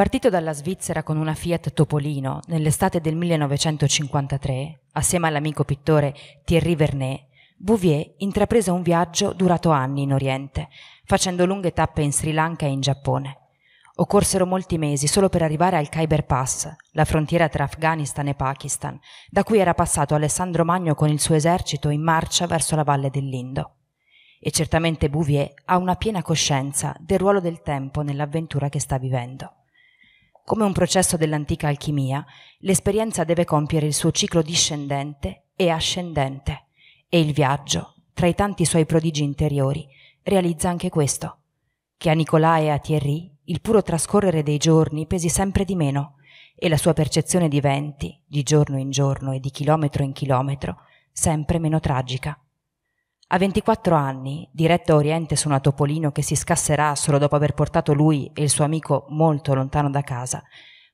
Partito dalla Svizzera con una Fiat Topolino nell'estate del 1953, assieme all'amico pittore Thierry Vernet, Bouvier intraprese un viaggio durato anni in Oriente, facendo lunghe tappe in Sri Lanka e in Giappone. Occorsero molti mesi solo per arrivare al Khyber Pass, la frontiera tra Afghanistan e Pakistan, da cui era passato Alessandro Magno con il suo esercito in marcia verso la valle dell'Indo. E certamente Bouvier ha una piena coscienza del ruolo del tempo nell'avventura che sta vivendo. Come un processo dell'antica alchimia, l'esperienza deve compiere il suo ciclo discendente e ascendente, e il viaggio, tra i tanti suoi prodigi interiori, realizza anche questo, che a Nicolà e a Thierry il puro trascorrere dei giorni pesi sempre di meno, e la sua percezione di venti, di giorno in giorno e di chilometro in chilometro, sempre meno tragica. A 24 anni, diretto a Oriente su una topolino che si scasserà solo dopo aver portato lui e il suo amico molto lontano da casa,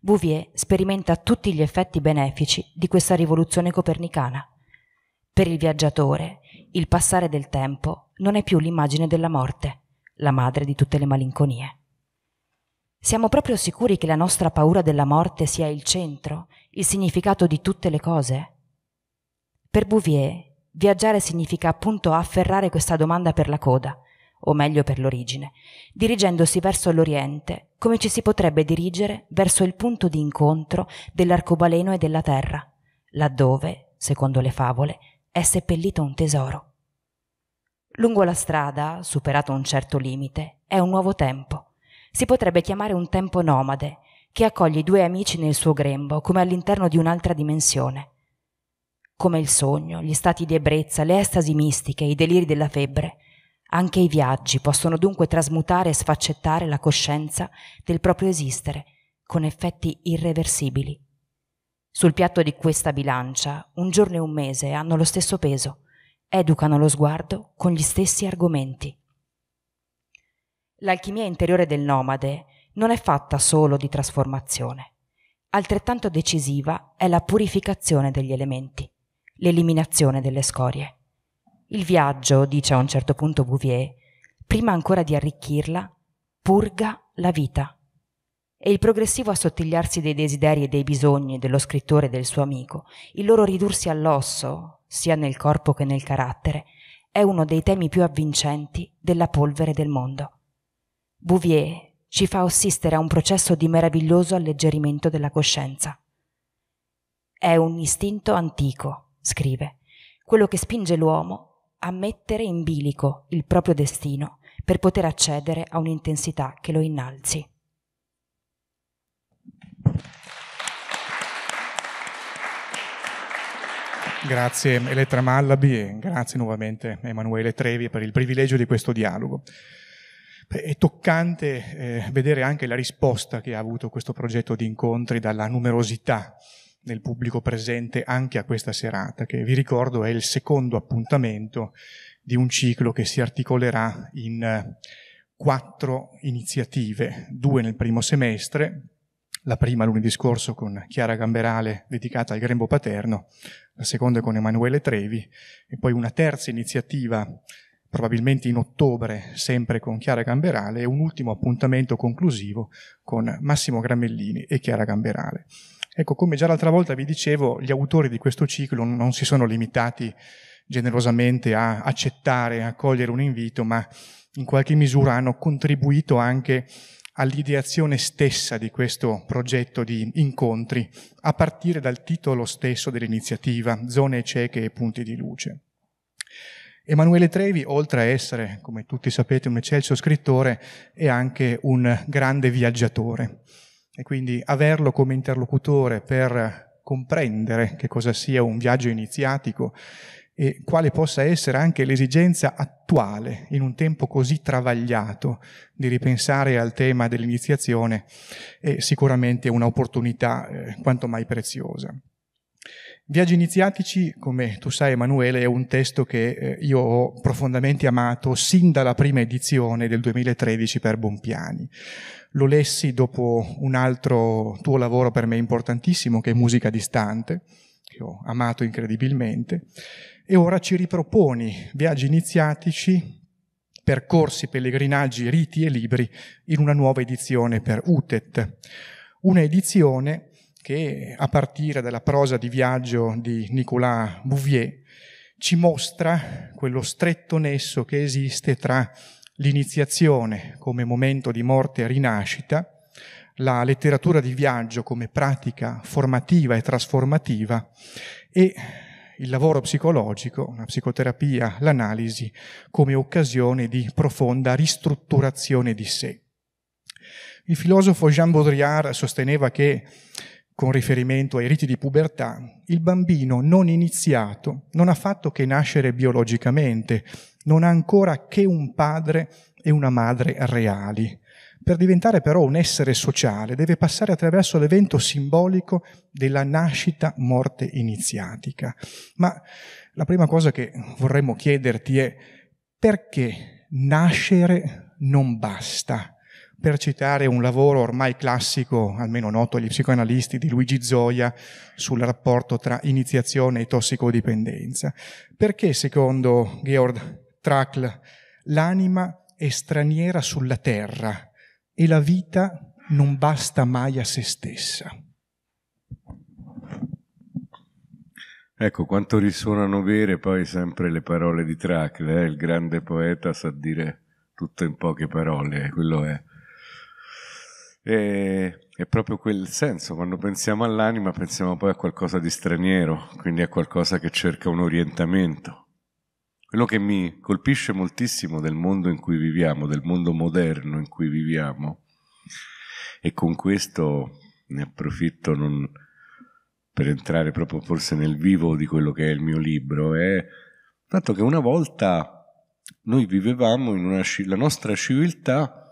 Bouvier sperimenta tutti gli effetti benefici di questa rivoluzione copernicana. Per il viaggiatore, il passare del tempo non è più l'immagine della morte, la madre di tutte le malinconie. Siamo proprio sicuri che la nostra paura della morte sia il centro, il significato di tutte le cose? Per Bouvier Viaggiare significa appunto afferrare questa domanda per la coda, o meglio per l'origine, dirigendosi verso l'Oriente, come ci si potrebbe dirigere verso il punto di incontro dell'arcobaleno e della terra, laddove, secondo le favole, è seppellito un tesoro. Lungo la strada, superato un certo limite, è un nuovo tempo. Si potrebbe chiamare un tempo nomade, che accoglie due amici nel suo grembo come all'interno di un'altra dimensione come il sogno, gli stati di ebbrezza, le estasi mistiche, i deliri della febbre. Anche i viaggi possono dunque trasmutare e sfaccettare la coscienza del proprio esistere, con effetti irreversibili. Sul piatto di questa bilancia, un giorno e un mese hanno lo stesso peso, educano lo sguardo con gli stessi argomenti. L'alchimia interiore del nomade non è fatta solo di trasformazione. Altrettanto decisiva è la purificazione degli elementi l'eliminazione delle scorie. Il viaggio, dice a un certo punto Bouvier, prima ancora di arricchirla, purga la vita. E il progressivo assottigliarsi dei desideri e dei bisogni dello scrittore e del suo amico, il loro ridursi all'osso, sia nel corpo che nel carattere, è uno dei temi più avvincenti della polvere del mondo. Bouvier ci fa assistere a un processo di meraviglioso alleggerimento della coscienza. È un istinto antico, scrive, quello che spinge l'uomo a mettere in bilico il proprio destino per poter accedere a un'intensità che lo innalzi. Grazie Elettra Mallabi e grazie nuovamente Emanuele Trevi per il privilegio di questo dialogo. È toccante eh, vedere anche la risposta che ha avuto questo progetto di incontri dalla numerosità nel pubblico presente anche a questa serata, che vi ricordo è il secondo appuntamento di un ciclo che si articolerà in eh, quattro iniziative, due nel primo semestre, la prima lunedì scorso con Chiara Gamberale dedicata al grembo paterno, la seconda con Emanuele Trevi e poi una terza iniziativa probabilmente in ottobre sempre con Chiara Gamberale e un ultimo appuntamento conclusivo con Massimo Gramellini e Chiara Gamberale. Ecco, come già l'altra volta vi dicevo, gli autori di questo ciclo non si sono limitati generosamente a accettare, a cogliere un invito, ma in qualche misura hanno contribuito anche all'ideazione stessa di questo progetto di incontri, a partire dal titolo stesso dell'iniziativa, Zone cieche e punti di luce. Emanuele Trevi, oltre a essere, come tutti sapete, un eccelso scrittore, è anche un grande viaggiatore e quindi averlo come interlocutore per comprendere che cosa sia un viaggio iniziatico e quale possa essere anche l'esigenza attuale in un tempo così travagliato di ripensare al tema dell'iniziazione è sicuramente un'opportunità eh, quanto mai preziosa. Viaggi iniziatici, come tu sai Emanuele, è un testo che eh, io ho profondamente amato sin dalla prima edizione del 2013 per Bompiani. Lo lessi dopo un altro tuo lavoro per me importantissimo, che è Musica Distante, che ho amato incredibilmente, e ora ci riproponi viaggi iniziatici, percorsi, pellegrinaggi, riti e libri in una nuova edizione per UTET. Una edizione che a partire dalla prosa di viaggio di Nicolas Bouvier ci mostra quello stretto nesso che esiste tra l'iniziazione come momento di morte e rinascita, la letteratura di viaggio come pratica formativa e trasformativa e il lavoro psicologico, la psicoterapia, l'analisi come occasione di profonda ristrutturazione di sé. Il filosofo Jean Baudrillard sosteneva che con riferimento ai riti di pubertà, il bambino non iniziato non ha fatto che nascere biologicamente, non ha ancora che un padre e una madre reali. Per diventare però un essere sociale deve passare attraverso l'evento simbolico della nascita-morte iniziatica. Ma la prima cosa che vorremmo chiederti è perché nascere non basta? per citare un lavoro ormai classico, almeno noto agli psicoanalisti, di Luigi Zoia sul rapporto tra iniziazione e tossicodipendenza. Perché, secondo Georg Trakl, l'anima è straniera sulla terra e la vita non basta mai a se stessa? Ecco, quanto risuonano vere poi sempre le parole di Trakl, eh? il grande poeta sa dire tutto in poche parole, eh, quello è e, è proprio quel senso, quando pensiamo all'anima pensiamo poi a qualcosa di straniero, quindi a qualcosa che cerca un orientamento. Quello che mi colpisce moltissimo del mondo in cui viviamo, del mondo moderno in cui viviamo, e con questo ne approfitto non, per entrare proprio forse nel vivo di quello che è il mio libro, è il fatto che una volta noi vivevamo in una la nostra civiltà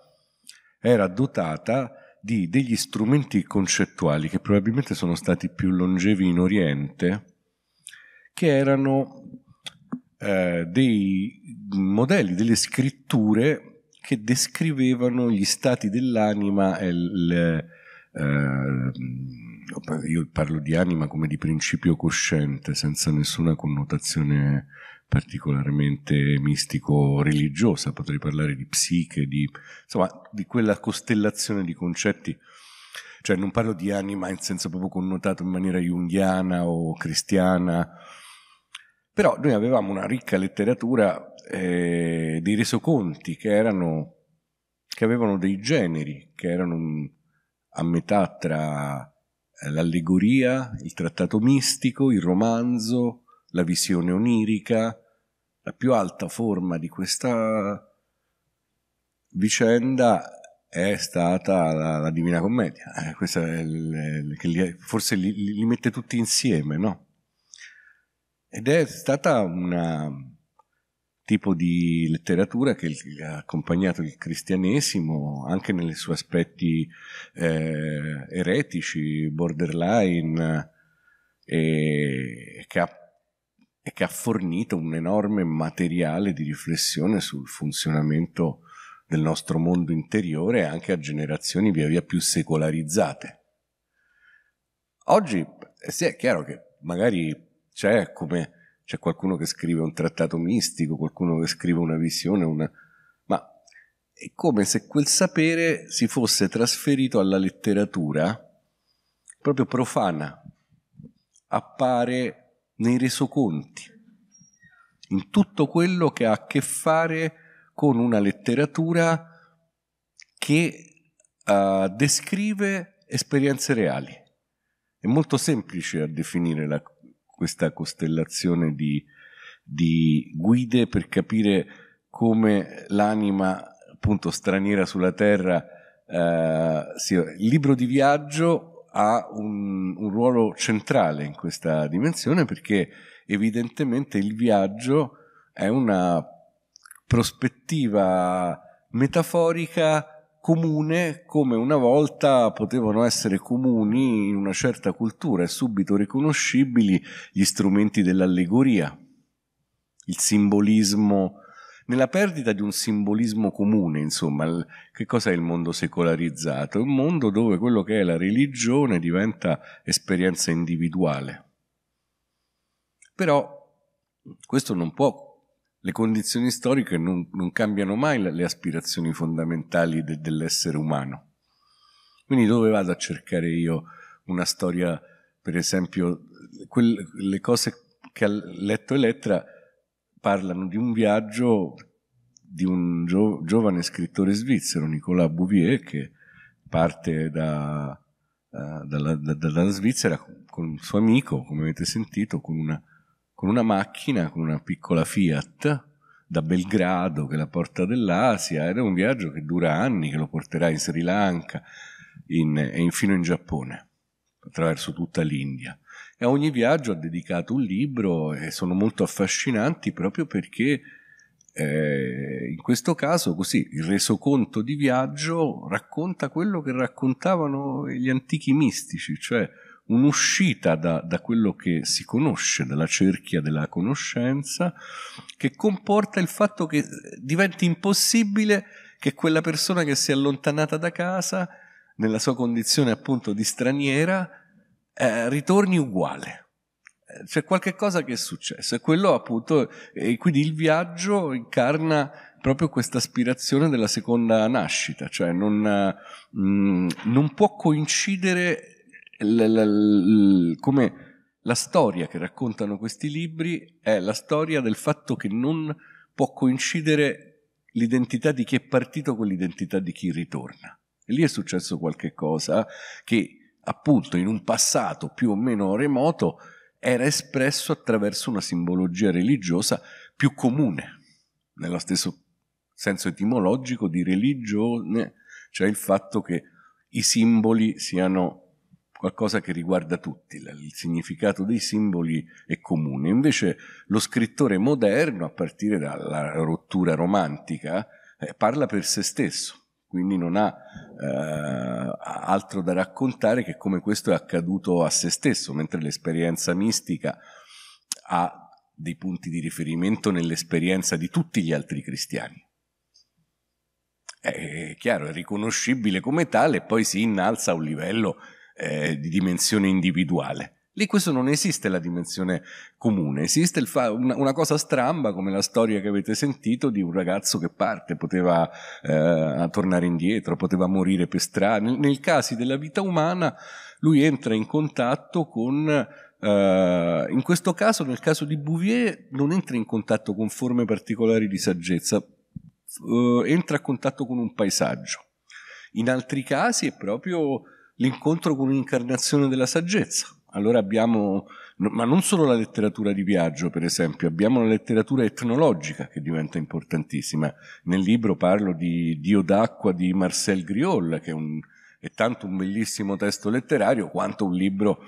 era dotata di degli strumenti concettuali che probabilmente sono stati più longevi in Oriente, che erano eh, dei modelli, delle scritture che descrivevano gli stati dell'anima e il, eh, io parlo di anima come di principio cosciente, senza nessuna connotazione particolarmente mistico-religiosa, potrei parlare di psiche, di, insomma, di quella costellazione di concetti cioè non parlo di anima in senso proprio connotato in maniera junghiana o cristiana, però noi avevamo una ricca letteratura eh, dei resoconti che, erano, che avevano dei generi, che erano a metà tra l'allegoria, il trattato mistico, il romanzo, la visione onirica, la più alta forma di questa vicenda è stata la, la Divina Commedia, eh, il, li, forse li, li, mette tutti insieme, no? Ed è stata un tipo di letteratura che ha accompagnato il cristianesimo anche nei suoi aspetti eh, eretici, borderline, eh, e che ha e che ha fornito un enorme materiale di riflessione sul funzionamento del nostro mondo interiore anche a generazioni via via più secolarizzate. Oggi eh, sì, è chiaro che magari c'è come c'è qualcuno che scrive un trattato mistico, qualcuno che scrive una visione, una... ma è come se quel sapere si fosse trasferito alla letteratura proprio profana. Appare nei resoconti, in tutto quello che ha a che fare con una letteratura che uh, descrive esperienze reali. È molto semplice a definire la, questa costellazione di, di guide per capire come l'anima appunto straniera sulla terra eh, sia il libro di viaggio ha un, un ruolo centrale in questa dimensione perché evidentemente il viaggio è una prospettiva metaforica comune come una volta potevano essere comuni in una certa cultura e subito riconoscibili gli strumenti dell'allegoria, il simbolismo nella perdita di un simbolismo comune, insomma, che cosa è il mondo secolarizzato? È un mondo dove quello che è la religione diventa esperienza individuale. Però questo non può, le condizioni storiche non, non cambiano mai le, aspirazioni fondamentali de, dell'essere umano. Quindi dove vado a cercare io una storia, per esempio, quelle, le cose che ha letto Elettra parlano di un viaggio di un gio- giovane scrittore svizzero, Nicolas Bouvier, che parte da, uh, dalla, da, dalla, Svizzera con un suo amico, come avete sentito, con una, con una macchina, con una piccola Fiat, da Belgrado che è la porta dell'Asia ed è un viaggio che dura anni, che lo porterà in Sri Lanka in, e infino in Giappone, attraverso tutta l'India e a ogni viaggio ha dedicato un libro e sono molto affascinanti proprio perché eh, in questo caso così il resoconto di viaggio racconta quello che raccontavano gli antichi mistici, cioè un'uscita da, da, quello che si conosce, dalla cerchia della conoscenza, che comporta il fatto che eh, diventi impossibile che quella persona che si è allontanata da casa, nella sua condizione appunto di straniera, eh, ritorni uguale. Eh, c'è qualche cosa che è successo e quello appunto, eh, e quindi il viaggio incarna proprio questa aspirazione della seconda nascita, cioè non, mm, non può coincidere l, l, l, come la storia che raccontano questi libri è la storia del fatto che non può coincidere l'identità di chi è partito con l'identità di chi ritorna. E lì è successo qualche cosa che appunto in un passato più o meno remoto era espresso attraverso una simbologia religiosa più comune, nello stesso senso etimologico di religione, cioè il fatto che i simboli siano qualcosa che riguarda tutti, il significato dei simboli è comune. Invece lo scrittore moderno, a partire dalla rottura romantica, eh, parla per se stesso quindi non ha eh, altro da raccontare che come questo è accaduto a se stesso, mentre l'esperienza mistica ha dei punti di riferimento nell'esperienza di tutti gli altri cristiani. È chiaro, è riconoscibile come tale e poi si innalza a un livello eh, di dimensione individuale. Lì questo non esiste la dimensione comune, esiste fa- una, una, cosa stramba come la storia che avete sentito di un ragazzo che parte, poteva eh, tornare indietro, poteva morire per strada. Nel, nel caso della vita umana lui entra in contatto con Uh, in questo caso, nel caso di Bouvier, non entra in contatto con forme particolari di saggezza, uh, entra a contatto con un paesaggio. In altri casi è proprio l'incontro con un'incarnazione della saggezza. Allora abbiamo, ma non solo la letteratura di viaggio, per esempio, abbiamo la letteratura etnologica che diventa importantissima. Nel libro parlo di Dio d'acqua di Marcel Griol, che è, un, è tanto un bellissimo testo letterario quanto un libro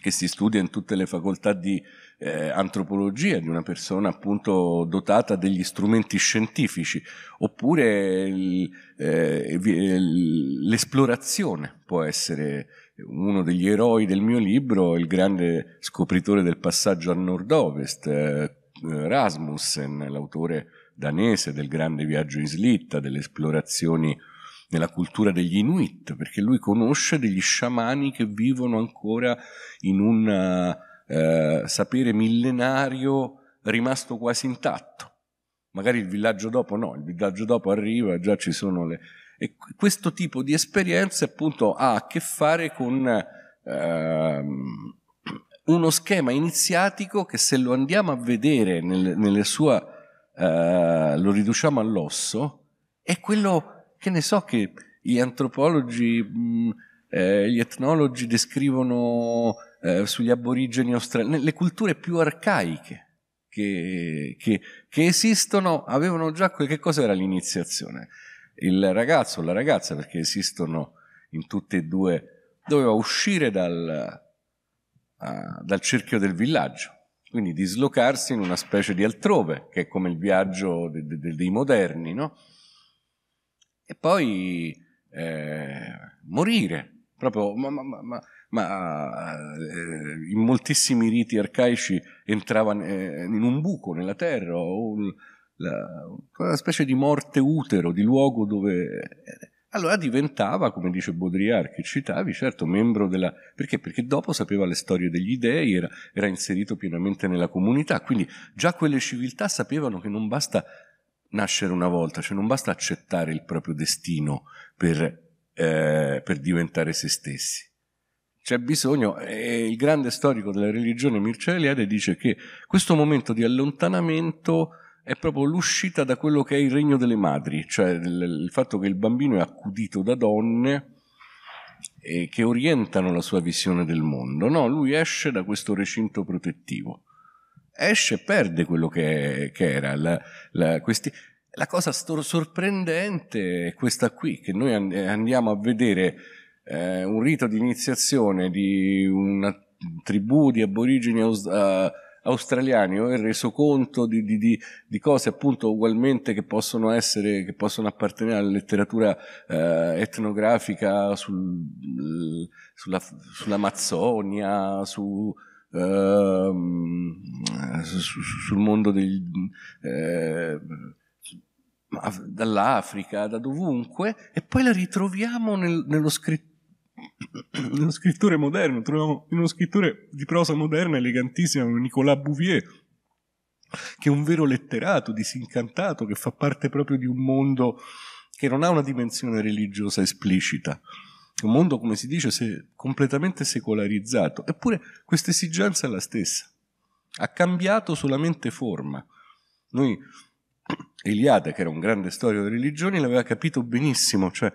che si studia in tutte le facoltà di eh, antropologia di una persona appunto dotata degli strumenti scientifici, oppure il, eh, l'esplorazione può essere uno degli eroi del mio libro, il grande scopritore del passaggio a nord-ovest, eh, Rasmussen, l'autore danese del grande viaggio in slitta, delle esplorazioni nella cultura degli Inuit, perché lui conosce degli sciamani che vivono ancora in un eh, sapere millenario rimasto quasi intatto. Magari il villaggio dopo no, il villaggio dopo arriva, già ci sono le, e questo tipo di esperienze appunto ha a che fare con ehm, uno schema iniziatico che se lo andiamo a vedere nel, nelle sue, eh, lo riduciamo all'osso, è quello che ne so che gli antropologi, mh, mm, eh, gli etnologi descrivono eh, sugli aborigeni australiani, le culture più arcaiche. Che, che, che esistono avevano già quel che cosa era l'iniziazione il ragazzo o la ragazza, perché esistono in tutte e due, doveva uscire dal, uh, dal cerchio del villaggio, quindi dislocarsi in una specie di altrove, che è come il viaggio de- de- dei moderni, no? E poi eh, morire, proprio, ma, ma, ma, ma eh, in moltissimi riti arcaici entrava eh, in un buco nella terra o un, la, una specie di morte utero, di luogo dove... Allora diventava, come dice Baudrillard che citavi, certo membro della... Perché? Perché dopo sapeva le storie degli dei, era, era inserito pienamente nella comunità, quindi già quelle civiltà sapevano che non basta nascere una volta, cioè non basta accettare il proprio destino per, eh, per diventare se stessi. C'è bisogno, e il grande storico della religione Mircea Eliade dice che questo momento di allontanamento è proprio l'uscita da quello che è il regno delle madri, cioè il fatto che il bambino è accudito da donne che orientano la sua visione del mondo. No, lui esce da questo recinto protettivo, esce e perde quello che, che era. La, la, questi, la cosa stor- sorprendente è questa qui, che noi eh, andiamo a vedere eh, un rito di iniziazione di una tribù di aborigini aus- uh, australiani o il resoconto di, di, di, di, cose appunto ugualmente che possono essere, che possono appartenere alla letteratura eh, etnografica sul, sulla, sull'Amazzonia, su, eh, su, sul mondo degli, eh, dall'Africa, da dovunque, e poi la ritroviamo nel, nello scrittore uno scrittore moderno, troviamo uno scrittore di prosa moderna elegantissima, Nicolas Bouvier, che è un vero letterato, disincantato, che fa parte proprio di un mondo che non ha una dimensione religiosa esplicita. Un mondo, come si dice, se, completamente secolarizzato. Eppure questa esigenza è la stessa. Ha cambiato solamente forma. Noi, Eliade, che era un grande storico delle religioni, l'aveva capito benissimo, cioè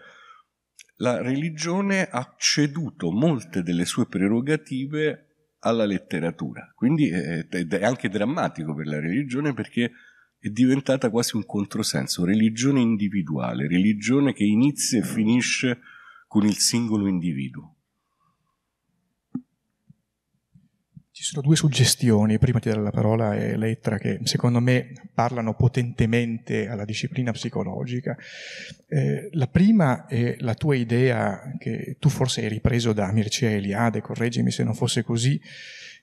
la religione ha ceduto molte delle sue prerogative alla letteratura. Quindi è, anche drammatico per la religione perché è diventata quasi un controsenso, religione individuale, religione che inizia e finisce con il singolo individuo. Ci sono due suggestioni, prima di dare la parola a Elettra, che secondo me parlano potentemente alla disciplina psicologica. Eh, la prima è la tua idea, che tu forse hai ripreso da Mircea Eliade, correggimi se non fosse così,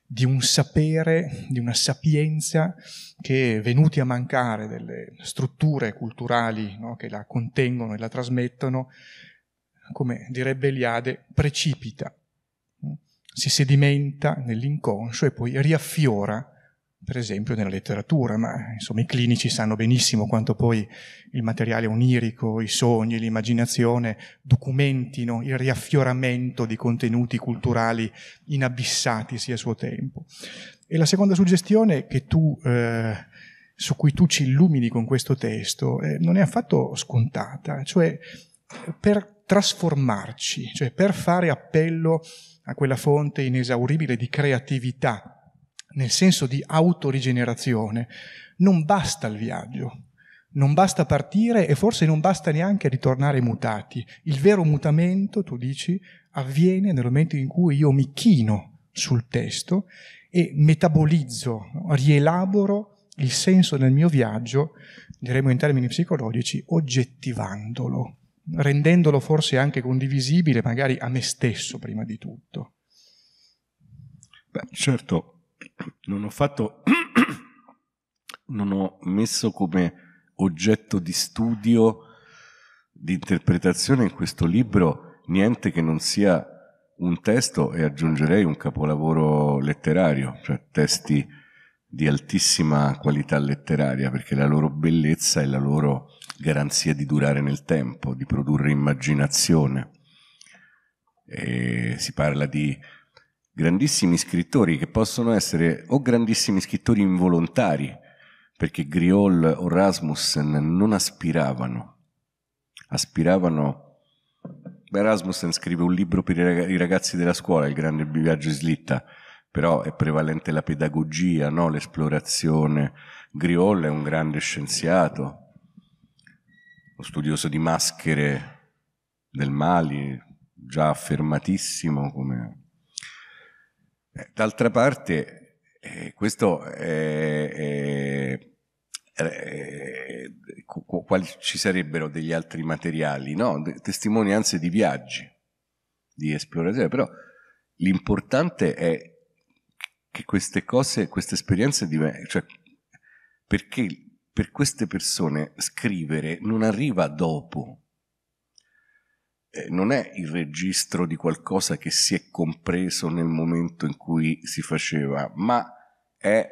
di un sapere, di una sapienza che venuti a mancare delle strutture culturali no, che la contengono e la trasmettono, come direbbe Eliade, precipita si sedimenta nell'inconscio e poi riaffiora, per esempio, nella letteratura, ma insomma i clinici sanno benissimo quanto poi il materiale onirico, i sogni, l'immaginazione documentino il riaffioramento di contenuti culturali inabissati sia a suo tempo. E la seconda suggestione che tu eh, su cui tu ci illumini con questo testo eh, non è affatto scontata, cioè per trasformarci, cioè per fare appello a quella fonte inesauribile di creatività, nel senso di autorigenerazione, non basta il viaggio, non basta partire e forse non basta neanche ritornare mutati. Il vero mutamento, tu dici, avviene nel momento in cui io mi chino sul testo e metabolizzo, rielaboro il senso del mio viaggio, diremmo in termini psicologici, oggettivandolo rendendolo forse anche condivisibile magari a me stesso prima di tutto. Beh, certo, non ho fatto, non ho messo come oggetto di studio, di interpretazione in questo libro niente che non sia un testo e aggiungerei un capolavoro letterario, cioè testi di altissima qualità letteraria, perché la loro bellezza e la loro garanzia di durare nel tempo, di produrre immaginazione. E si parla di grandissimi scrittori che possono essere o grandissimi scrittori involontari, perché Griol o Rasmussen non aspiravano, aspiravano... Beh, Rasmussen scrive un libro per i ragazzi della scuola, Il grande viaggio slitta, però è prevalente la pedagogia, no? l'esplorazione. Griol è un grande scienziato, uno studioso di maschere del Mali, già affermatissimo come... Eh, d'altra parte, eh, questo è, è eh, quali ci sarebbero degli altri materiali, no? testimonianze di viaggi, di esplorazione, però l'importante è che queste cose, queste esperienze, cioè, perché per queste persone scrivere non arriva dopo, eh, non è il registro di qualcosa che si è compreso nel momento in cui si faceva, ma è,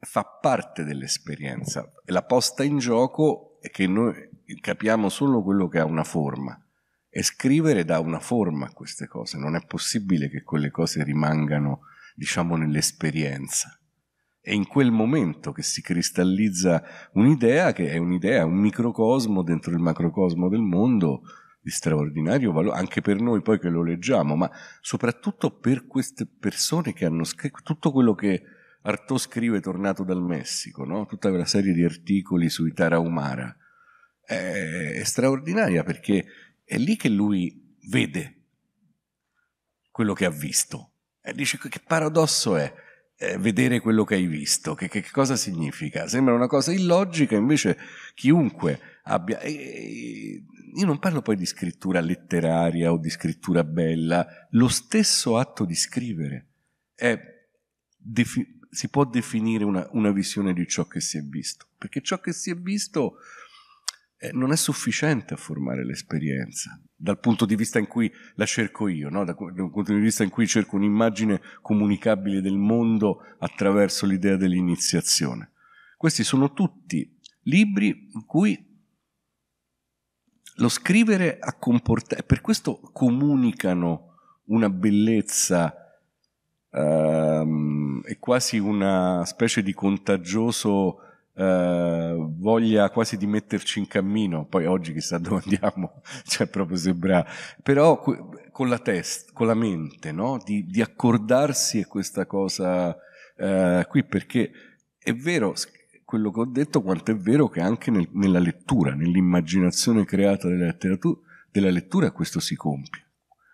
fa parte dell'esperienza. La posta in gioco è che noi capiamo solo quello che ha una forma e scrivere dà una forma a queste cose, non è possibile che quelle cose rimangano, diciamo, nell'esperienza è in quel momento che si cristallizza un'idea che è un'idea, un microcosmo dentro il macrocosmo del mondo di straordinario valore, anche per noi poi che lo leggiamo, ma soprattutto per queste persone che hanno scritto tutto quello che Artaud scrive tornato dal Messico, no? tutta quella serie di articoli sui Tarahumara, è, è straordinaria perché è lì che lui vede quello che ha visto. E dice che paradosso è? Eh, vedere quello che hai visto, che, che, cosa significa? Sembra una cosa illogica, invece chiunque abbia... Eh, io non parlo poi di scrittura letteraria o di scrittura bella, lo stesso atto di scrivere è, defi- si può definire una, una, visione di ciò che si è visto, perché ciò che si è visto eh, non è sufficiente a formare l'esperienza dal punto di vista in cui la cerco io, no? dal punto di vista in cui cerco un'immagine comunicabile del mondo attraverso l'idea dell'iniziazione. Questi sono tutti libri in cui lo scrivere ha comportato, per questo comunicano una bellezza ehm, e quasi una specie di contagioso eh, voglia quasi di metterci in cammino, poi oggi chissà dove andiamo, cioè proprio sembra, però con la testa, con la mente, no? di, di accordarsi a questa cosa eh, qui, perché è vero quello che ho detto, quanto è vero che anche nel, nella lettura, nell'immaginazione creata della, della lettura, questo si compie.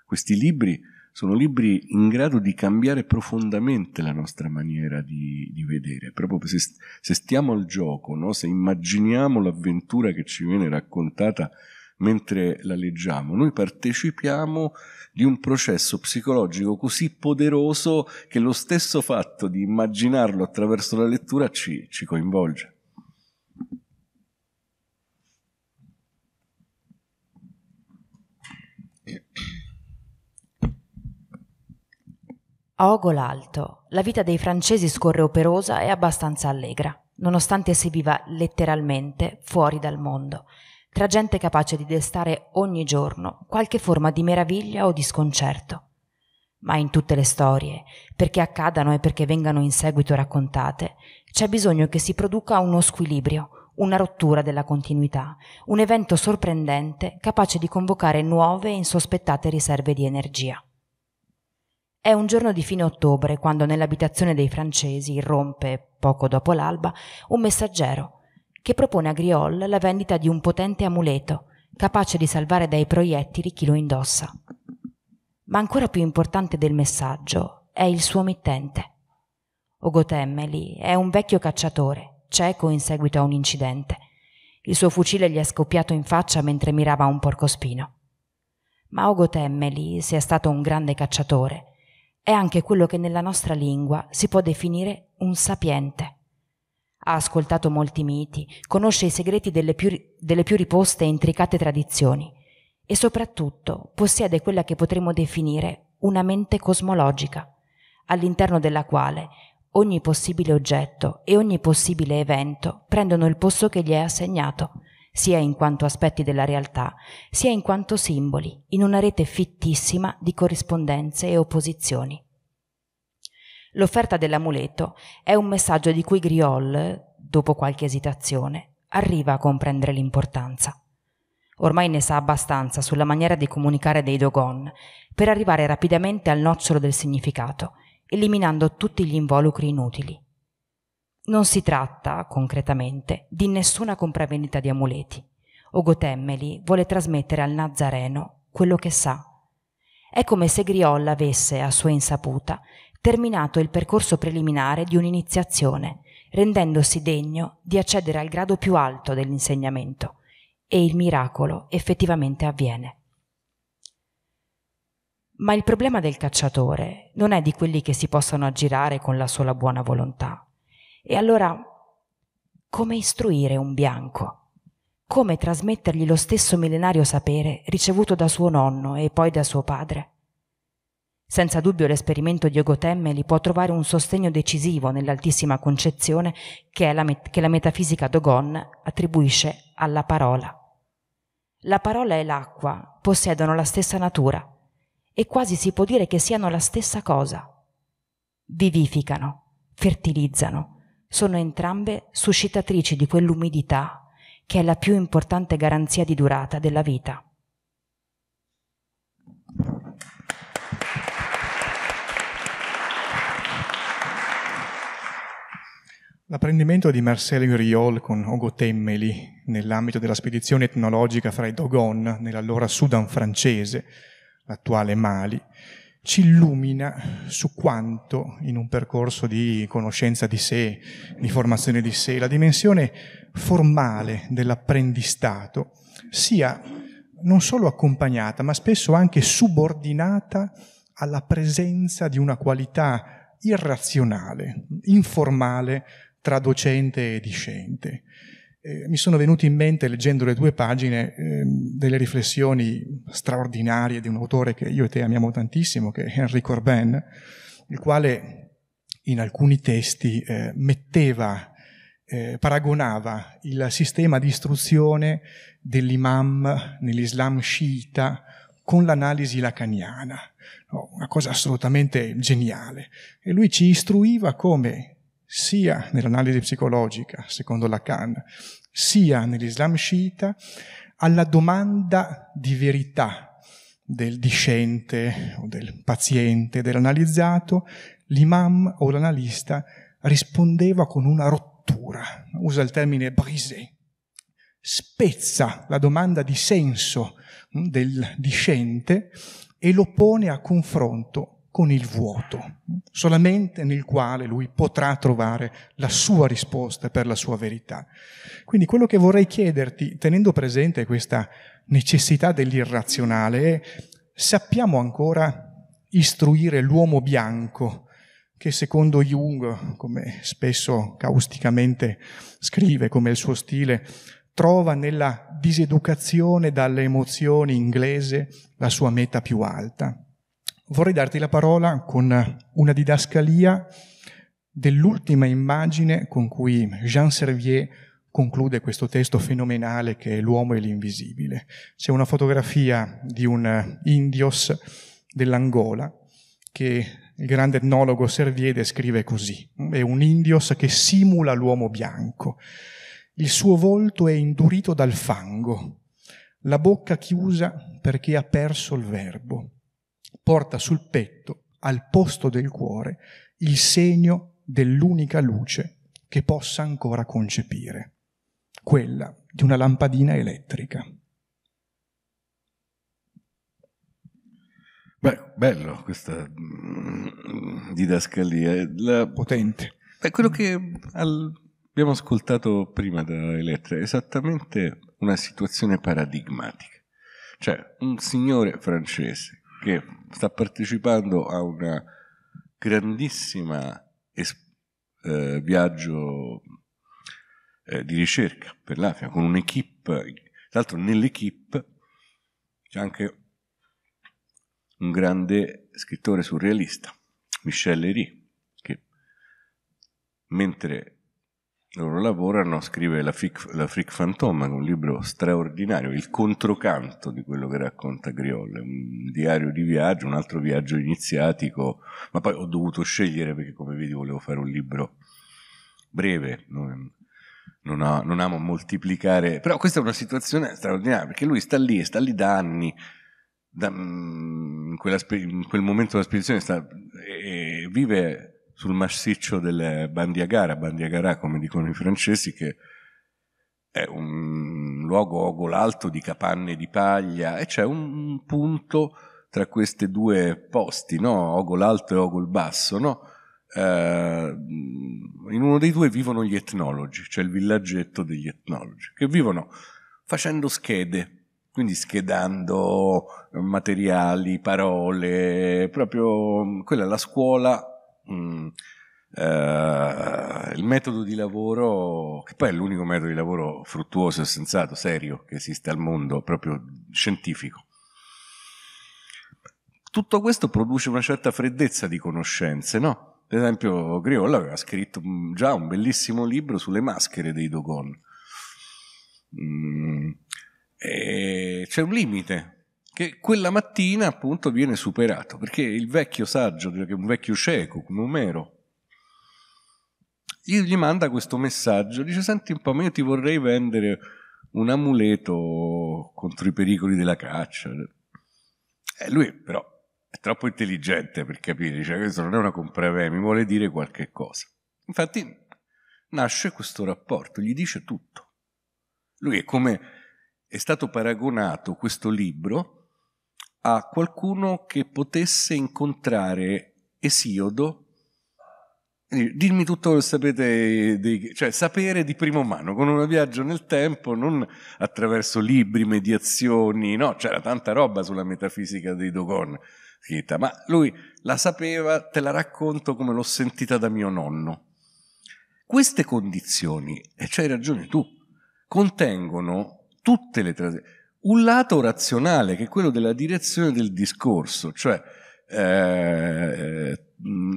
Questi libri sono libri in grado di cambiare profondamente la nostra maniera di, di vedere, proprio se, se, stiamo al gioco, no? se immaginiamo l'avventura che ci viene raccontata mentre la leggiamo, noi partecipiamo di un processo psicologico così poderoso che lo stesso fatto di immaginarlo attraverso la lettura ci, ci coinvolge. A Ogolalto la vita dei francesi scorre operosa e abbastanza allegra, nonostante si viva letteralmente fuori dal mondo, tra gente capace di destare ogni giorno qualche forma di meraviglia o di sconcerto. Ma in tutte le storie, perché accadano e perché vengano in seguito raccontate, c'è bisogno che si produca uno squilibrio, una rottura della continuità, un evento sorprendente capace di convocare nuove e insospettate riserve di energia. È un giorno di fine ottobre quando nell'abitazione dei francesi irrompe, poco dopo l'alba, un messaggero che propone a Griol la vendita di un potente amuleto, capace di salvare dai proiettili chi lo indossa. Ma ancora più importante del messaggio è il suo mittente. Ogotemmeli è un vecchio cacciatore, cieco in seguito a un incidente. Il suo fucile gli è scoppiato in faccia mentre mirava un porcospino. Ma Ogotemmeli, se è stato un grande cacciatore, è anche quello che nella nostra lingua si può definire un sapiente. Ha ascoltato molti miti, conosce i segreti delle più, delle più riposte e intricate tradizioni e soprattutto possiede quella che potremmo definire una mente cosmologica, all'interno della quale ogni possibile oggetto e ogni possibile evento prendono il posto che gli è assegnato, sia in quanto aspetti della realtà, sia in quanto simboli, in una rete fittissima di corrispondenze e opposizioni. L'offerta dell'amuleto è un messaggio di cui Griol, dopo qualche esitazione, arriva a comprendere l'importanza. Ormai ne sa abbastanza sulla maniera di comunicare dei Dogon per arrivare rapidamente al nocciolo del significato, eliminando tutti gli involucri inutili non si tratta, concretamente, di nessuna compravendita di amuleti. Ogotemmeli vuole trasmettere al Nazareno quello che sa. È come se Griolla avesse, a sua insaputa, terminato il percorso preliminare di un'iniziazione, rendendosi degno di accedere al grado più alto dell'insegnamento, e il miracolo effettivamente avviene. Ma il problema del cacciatore non è di quelli che si possano aggirare con la sola buona volontà e allora, come istruire un bianco? Come trasmettergli lo stesso millenario sapere ricevuto da suo nonno e poi da suo padre? Senza dubbio l'esperimento di Ogotemmeli può trovare un sostegno decisivo nell'altissima concezione che la, met- che, la metafisica Dogon attribuisce alla parola. La parola e l'acqua possiedono la stessa natura e quasi si può dire che siano la stessa cosa. Vivificano, fertilizzano, sono entrambe suscitatrici di quell'umidità che è la più importante garanzia di durata della vita. L'apprendimento di Marcel Uriol con Ogo Temmeli nell'ambito della spedizione etnologica fra i Dogon nell'allora Sudan francese, l'attuale Mali, ci illumina su quanto in un percorso di conoscenza di sé, di formazione di sé, la dimensione formale dell'apprendistato sia non solo accompagnata, ma spesso anche subordinata alla presenza di una qualità irrazionale, informale tra docente e discente eh, mi sono venute in mente, leggendo le due pagine, eh, delle riflessioni straordinarie di un autore che io e te amiamo tantissimo, che è Henri Corbin, il quale in alcuni testi eh, metteva, eh, paragonava il sistema di istruzione dell'imam nell'Islam sciita con l'analisi lacaniana, no? una cosa assolutamente geniale. E lui ci istruiva come sia nell'analisi psicologica, secondo Lacan, sia nell'Islam sciita, alla domanda di verità del discente o del paziente, dell'analizzato, l'imam o l'analista rispondeva con una rottura, usa il termine brisé, spezza la domanda di senso mm, del discente e lo pone a confronto con il vuoto, solamente nel quale lui potrà trovare la sua risposta per la sua verità. Quindi quello che vorrei chiederti, tenendo presente questa necessità dell'irrazionale, è sappiamo ancora istruire l'uomo bianco, che secondo Jung, come spesso causticamente scrive, come il suo stile, trova nella diseducazione dalle emozioni inglese la sua meta più alta vorrei darti la parola con una didascalia dell'ultima immagine con cui Jean Servier conclude questo testo fenomenale che è L'uomo e l'invisibile. C'è una fotografia di un indios dell'Angola che il grande etnologo Servier descrive così. È un indios che simula l'uomo bianco. Il suo volto è indurito dal fango, la bocca chiusa perché ha perso il verbo porta sul petto, al posto del cuore, il segno dell'unica luce che possa ancora concepire, quella di una lampadina elettrica. Beh, bello questa mm, didascalia. Eh, la... Potente. È quello che al... abbiamo ascoltato prima da Elettra, è esattamente una situazione paradigmatica. Cioè, un signore francese che sta partecipando a un grandissimo es- eh, viaggio eh, di ricerca per l'Africa con un'equipe, tra l'altro nell'equipe c'è anche un grande scrittore surrealista, Michel Lery, che mentre loro lavorano, scrive la, Fic, la Fric Fantoma, un libro straordinario, il controcanto di quello che racconta Griol, un diario di viaggio, un altro viaggio iniziatico, ma poi ho dovuto scegliere perché come vedi volevo fare un libro breve, non, non, ha, non amo moltiplicare, però questa è una situazione straordinaria perché lui sta lì, sta lì da anni, da, mm, in, in, quel momento della spedizione sta, e, e vive sul massiccio delle Bandiagara, Bandiagara come dicono i francesi, che è un luogo ogolalto di capanne di paglia e c'è un punto tra questi due posti, no? Ogol alto e Ogol basso, no? eh, in uno dei due vivono gli etnologi, cioè il villaggetto degli etnologi, che vivono facendo schede, quindi schedando materiali, parole, proprio quella è la scuola mh, mm. eh, il metodo di lavoro, che poi è l'unico metodo di lavoro fruttuoso e sensato, serio, che esiste al mondo, proprio scientifico. Tutto questo produce una certa freddezza di conoscenze, no? Per esempio, Griollo aveva scritto già un bellissimo libro sulle maschere dei Dogon. Mm, c'è un limite che quella mattina appunto viene superato, perché il vecchio saggio, un vecchio cieco come Omero, gli manda questo messaggio, dice senti un po', io ti vorrei vendere un amuleto contro i pericoli della caccia. E lui però è troppo intelligente per capire, cioè questo non è una compravè, mi vuole dire qualche cosa. Infatti nasce questo rapporto, gli dice tutto. Lui è come è stato paragonato questo libro a qualcuno che potesse incontrare Esiodo Dimmi tutto quello che sapete, di, cioè sapere di prima mano, con un viaggio nel tempo, non attraverso libri, mediazioni, no, c'era tanta roba sulla metafisica dei Dogon, scritta, ma lui la sapeva, te la racconto come l'ho sentita da mio nonno. Queste condizioni, e c'hai ragione tu, contengono tutte le tradizioni un lato razionale che è quello della direzione del discorso, cioè eh,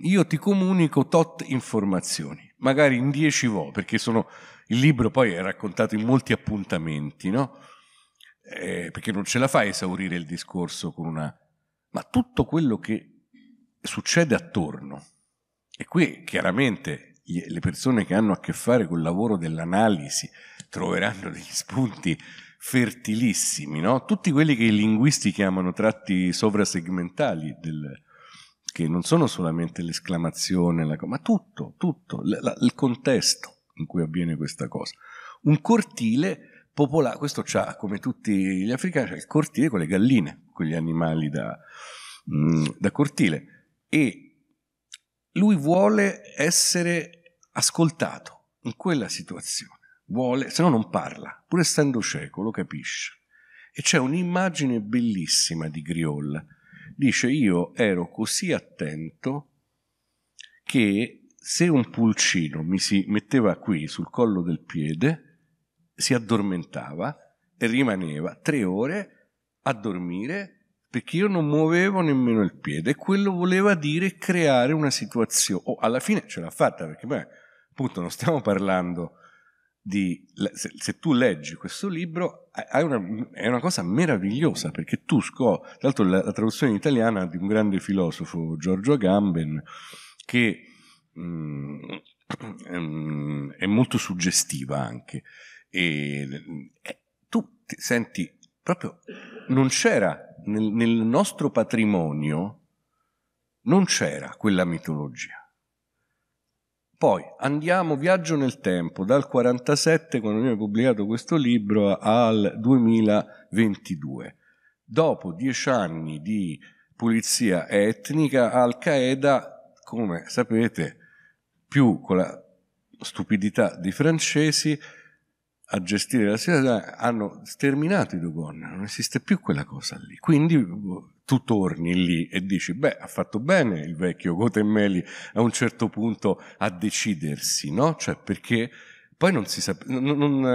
io ti comunico tot informazioni, magari in dieci vo, perché sono, il libro poi è raccontato in molti appuntamenti, no? Eh, perché non ce la fai esaurire il discorso con una... ma tutto quello che succede attorno, e qui chiaramente le persone che hanno a che fare col lavoro dell'analisi troveranno degli spunti fertilissimi, no? tutti quelli che i linguisti chiamano tratti sovrasegmentali, del, che non sono solamente l'esclamazione, la, ma tutto, tutto, la, la, il contesto in cui avviene questa cosa. Un cortile popolare, questo c'ha come tutti gli africani, c'è il cortile con le galline, con gli animali da, mm, da cortile, e lui vuole essere ascoltato in quella situazione vuole, se no non parla, pur essendo cieco lo capisce. E c'è un'immagine bellissima di Griol. Dice io ero così attento che se un pulcino mi si metteva qui sul collo del piede, si addormentava e rimaneva tre ore a dormire perché io non muovevo nemmeno il piede e quello voleva dire creare una situazione. Oh, alla fine ce l'ha fatta perché beh, appunto non stiamo parlando di, se, se, tu leggi questo libro una, è una cosa meravigliosa perché tu scopri, oh, tra l'altro la, la, traduzione italiana di un grande filosofo Giorgio Agamben che mm, ehm, è molto suggestiva anche e, e eh, tu ti senti proprio non c'era nel, nel nostro patrimonio non c'era quella mitologia poi andiamo viaggio nel tempo, dal 1947 quando abbiamo pubblicato questo libro al 2022. Dopo dieci anni di pulizia etnica, Al-Qaeda, come sapete, più con la stupidità dei francesi a gestire la situazione, hanno sterminato i Dogon, non esiste più quella cosa lì. Quindi boh, tu torni lì e dici, beh, ha fatto bene il vecchio Gotemeli a un certo punto a decidersi, no? Cioè, perché poi non si sa... Non, non,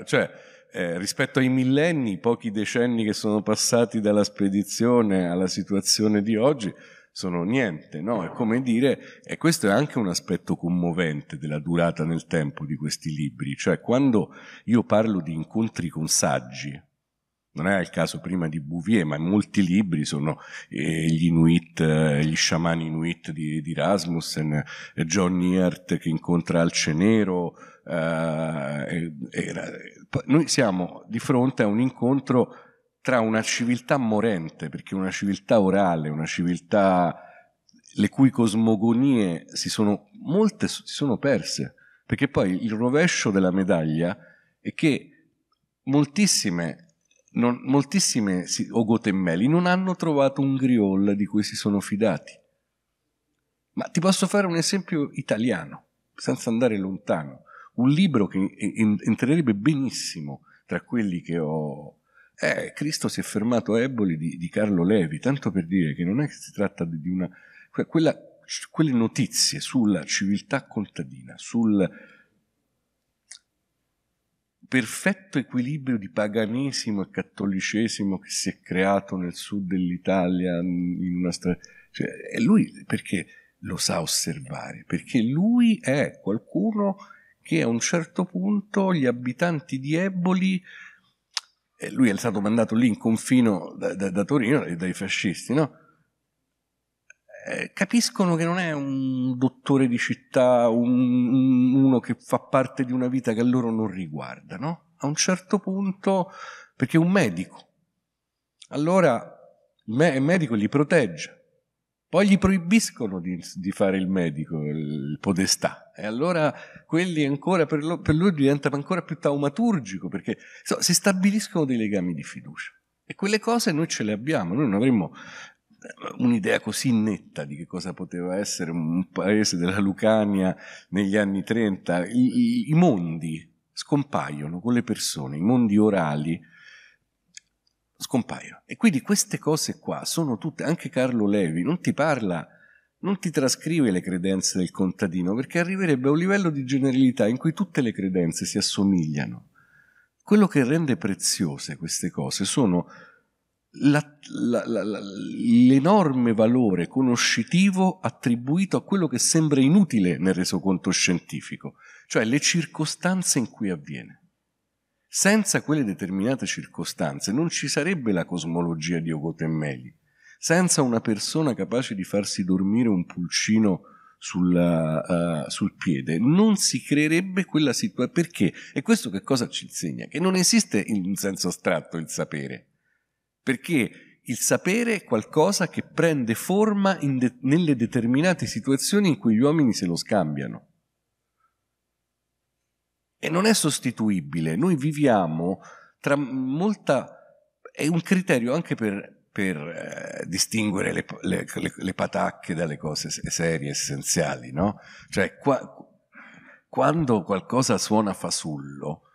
eh, cioè, eh, rispetto ai millenni, pochi decenni che sono passati dalla spedizione alla situazione di oggi, sono niente, no? È come dire, e questo è anche un aspetto commovente della durata nel tempo di questi libri, cioè quando io parlo di incontri con saggi, non è il caso prima di Bouvier, ma in molti libri sono eh, gli Inuit, eh, gli sciamani Inuit di, di Rasmussen, eh, John Eart che incontra Alcenero. Eh, eh, noi siamo di fronte a un incontro tra una civiltà morente, perché una civiltà orale, una civiltà le cui cosmogonie si sono, molte si sono perse, perché poi il rovescio della medaglia è che moltissime non, moltissime o Gotemeli non hanno trovato un griol di cui si sono fidati. Ma ti posso fare un esempio italiano, senza andare lontano. Un libro che entrerebbe benissimo tra quelli che ho... Eh, Cristo si è fermato a Eboli di, di, Carlo Levi, tanto per dire che non è che si tratta di, una... Quella, quelle notizie sulla civiltà contadina, sul perfetto equilibrio di paganesimo e cattolicesimo che si è creato nel sud dell'Italia mm, in una stra... cioè, è lui perché lo sa osservare, perché lui è qualcuno che a un certo punto gli abitanti di Eboli lui è stato mandato lì in confino da, da, da Torino dai fascisti, no? Eh, capiscono che non è un dottore di città, un, uno che fa parte di una vita che a loro non riguarda, no? A un certo punto, perché è un medico, allora il medico li protegge, poi gli proibiscono di, di, fare il medico, il podestà, e allora quelli ancora per, lo, per lui diventa ancora più taumaturgico, perché so, si stabiliscono dei legami di fiducia. E quelle cose noi ce le abbiamo, noi non avremmo un'idea così netta di che cosa poteva essere un paese della Lucania negli anni 30, i, i, i mondi scompaiono con le persone, i mondi orali scompaiono. E quindi queste cose qua sono tutte, anche Carlo Levi non ti parla, non ti trascrive le credenze del contadino, perché arriverebbe a un livello di generalità in cui tutte le credenze si assomigliano. Quello che rende preziose queste cose sono la, la, la, l'enorme valore conoscitivo attribuito a quello che sembra inutile nel resoconto scientifico, cioè le circostanze in cui avviene. Senza quelle determinate circostanze non ci sarebbe la cosmologia di Ogotemeli, senza una persona capace di farsi dormire un pulcino sulla, uh, eh, sul piede, non si creerebbe quella situazione. Perché? E questo che cosa ci insegna? Che non esiste in senso astratto il sapere perché il sapere è qualcosa che prende forma de- nelle determinate situazioni in cui gli uomini se lo scambiano. E non è sostituibile, noi viviamo tra molta... è un criterio anche per, per eh, distinguere le, le, le, le, patacche dalle cose serie, essenziali, no? Cioè, qua, quando qualcosa suona fasullo,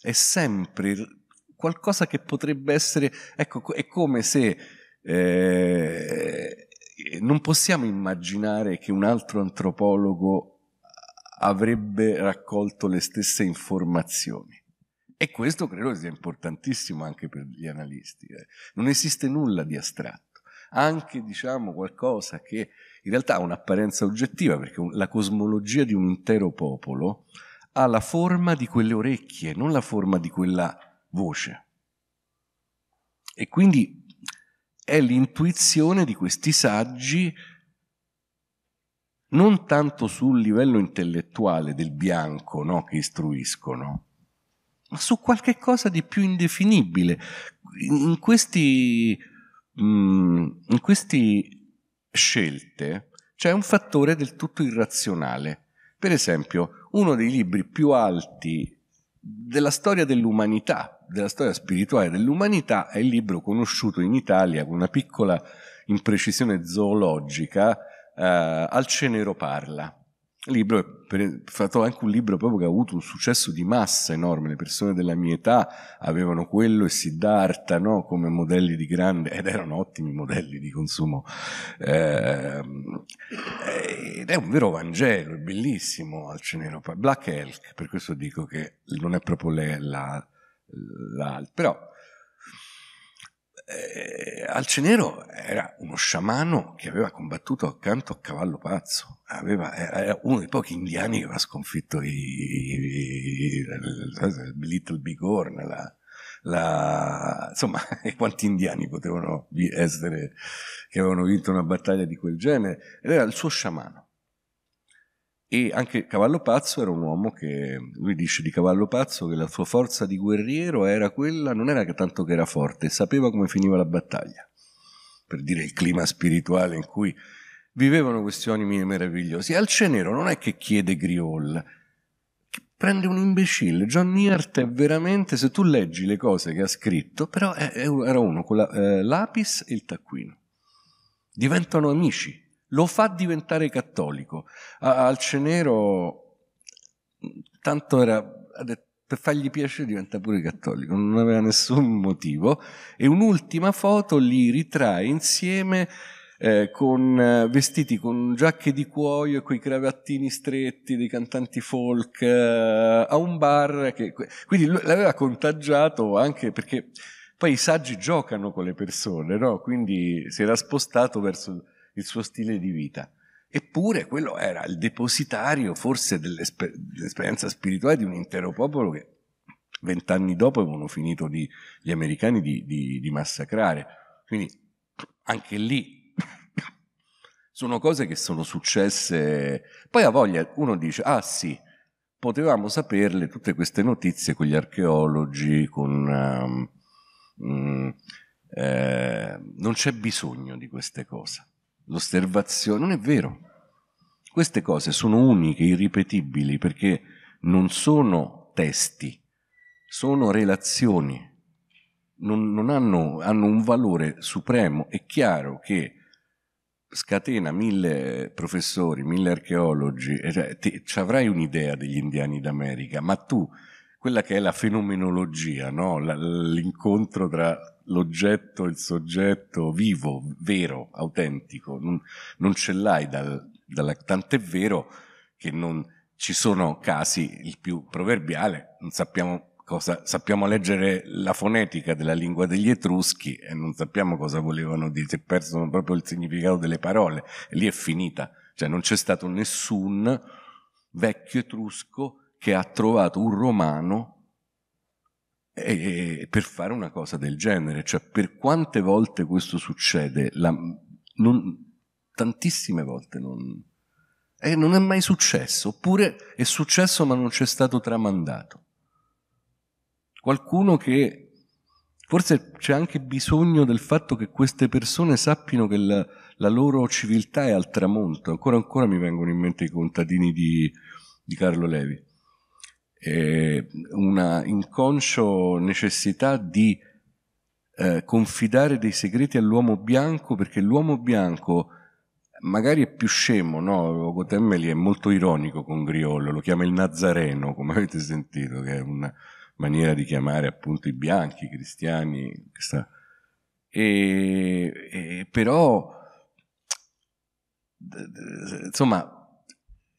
è sempre qualcosa che potrebbe essere, ecco, è come se eh, non possiamo immaginare che un altro antropologo avrebbe raccolto le stesse informazioni. E questo credo sia importantissimo anche per gli analisti. Eh. Non esiste nulla di astratto, anche diciamo qualcosa che in realtà ha un'apparenza oggettiva, perché la cosmologia di un intero popolo ha la forma di quelle orecchie, non la forma di quella voce. E quindi è l'intuizione di questi saggi non tanto sul livello intellettuale del bianco no, che istruiscono, ma su qualche cosa di più indefinibile. In, questi, mm, in queste scelte c'è un fattore del tutto irrazionale. Per esempio, uno dei libri più alti della storia dell'umanità, della storia spirituale dell'umanità è il libro conosciuto in Italia con una piccola imprecisione zoologica eh, al Cenero Parla. Il libro è per, anche un libro proprio che ha avuto un successo di massa enorme, le persone della mia età avevano quello e Siddhartha no? come modelli di grande, ed erano ottimi modelli di consumo. Eh, ed è un vero Vangelo, è bellissimo al Cenero Black Elk, per questo dico che non è proprio la, l'altro. Però eh, Alcenero era uno sciamano che aveva combattuto accanto a Cavallo Pazzo, aveva, era uno dei pochi indiani che aveva sconfitto i, i, i, Little Bighorn, la, la, insomma, quanti indiani potevano essere che avevano vinto una battaglia di quel genere, ed era il suo sciamano. E anche Cavallo Pazzo era un uomo che, lui dice di Cavallo Pazzo che la sua forza di guerriero era quella, non era tanto che era forte, sapeva come finiva la battaglia, per dire il clima spirituale in cui vivevano questi animi meravigliosi. Al Cenero non è che chiede Griol, prende un imbecille. Johnny Hart è veramente, se tu leggi le cose che ha scritto, però è, era uno con la, eh, l'apis e il taccuino. Diventano amici lo fa diventare cattolico. A, al Cenero, tanto era, per fargli piacere diventa pure cattolico, non aveva nessun motivo. E un'ultima foto li ritrae insieme eh, con vestiti con giacche di cuoio e quei cravattini stretti dei cantanti folk eh, a un bar. Che, quindi l'aveva contagiato anche perché poi i saggi giocano con le persone, no? quindi si era spostato verso il suo stile di vita. Eppure quello era il depositario forse dell'esper- dell'esperienza spirituale di un intero popolo che vent'anni dopo avevano finito di, gli americani di, di, di massacrare. Quindi anche lì sono cose che sono successe. Poi a voglia uno dice, ah sì, potevamo saperle tutte queste notizie con gli archeologi, con... Um, um, eh, non c'è bisogno di queste cose l'osservazione, non è vero. Queste cose sono uniche, irripetibili, perché non sono testi, sono relazioni, non, non hanno, hanno un valore supremo. È chiaro che scatena mille professori, mille archeologi, eh, cioè, ci avrai un'idea degli indiani d'America, ma tu quella che è la fenomenologia, no? l'incontro tra l'oggetto e il soggetto vivo, vero, autentico, non, non ce l'hai dal, dalla, tant'è vero che non, ci sono casi, il più proverbiale, non sappiamo cosa, sappiamo leggere la fonetica della lingua degli etruschi e non sappiamo cosa volevano dire, si è perso proprio il significato delle parole, e lì è finita, cioè non c'è stato nessun vecchio etrusco che ha trovato un romano e, eh, e, eh, per fare una cosa del genere. Cioè, per quante volte questo succede? La, non, tantissime volte non, eh, non è mai successo, oppure è successo ma non c'è stato tramandato. Qualcuno che Forse c'è anche bisogno del fatto che queste persone sappiano che la, la loro civiltà è al tramonto. Ancora ancora mi vengono in mente i contadini di, di Carlo Levi eh, una inconscio necessità di eh, confidare dei segreti all'uomo bianco perché l'uomo bianco magari è più scemo, no? Gotemeli è molto ironico con Griollo, lo chiama il Nazareno, come avete sentito, che è una maniera di chiamare appunto i bianchi, i cristiani, questa... e, e però insomma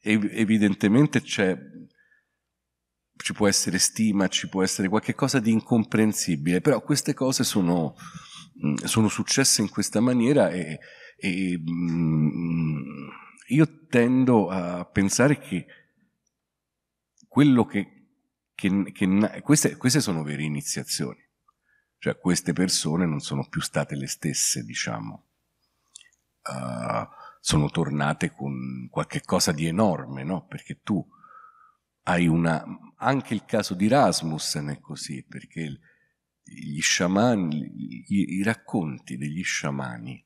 evidentemente c'è ci può essere stima, ci può essere qualche cosa di incomprensibile, però queste cose sono, mm, sono successe in questa maniera e, e mh, mm, io tendo a pensare che quello che, che, che queste, queste sono vere iniziazioni, cioè queste persone non sono più state le stesse, diciamo. Uh, sono tornate con qualche cosa di enorme, no? Perché tu hai una, anche il caso di Rasmussen è così, perché gli sciamani, i, i racconti degli sciamani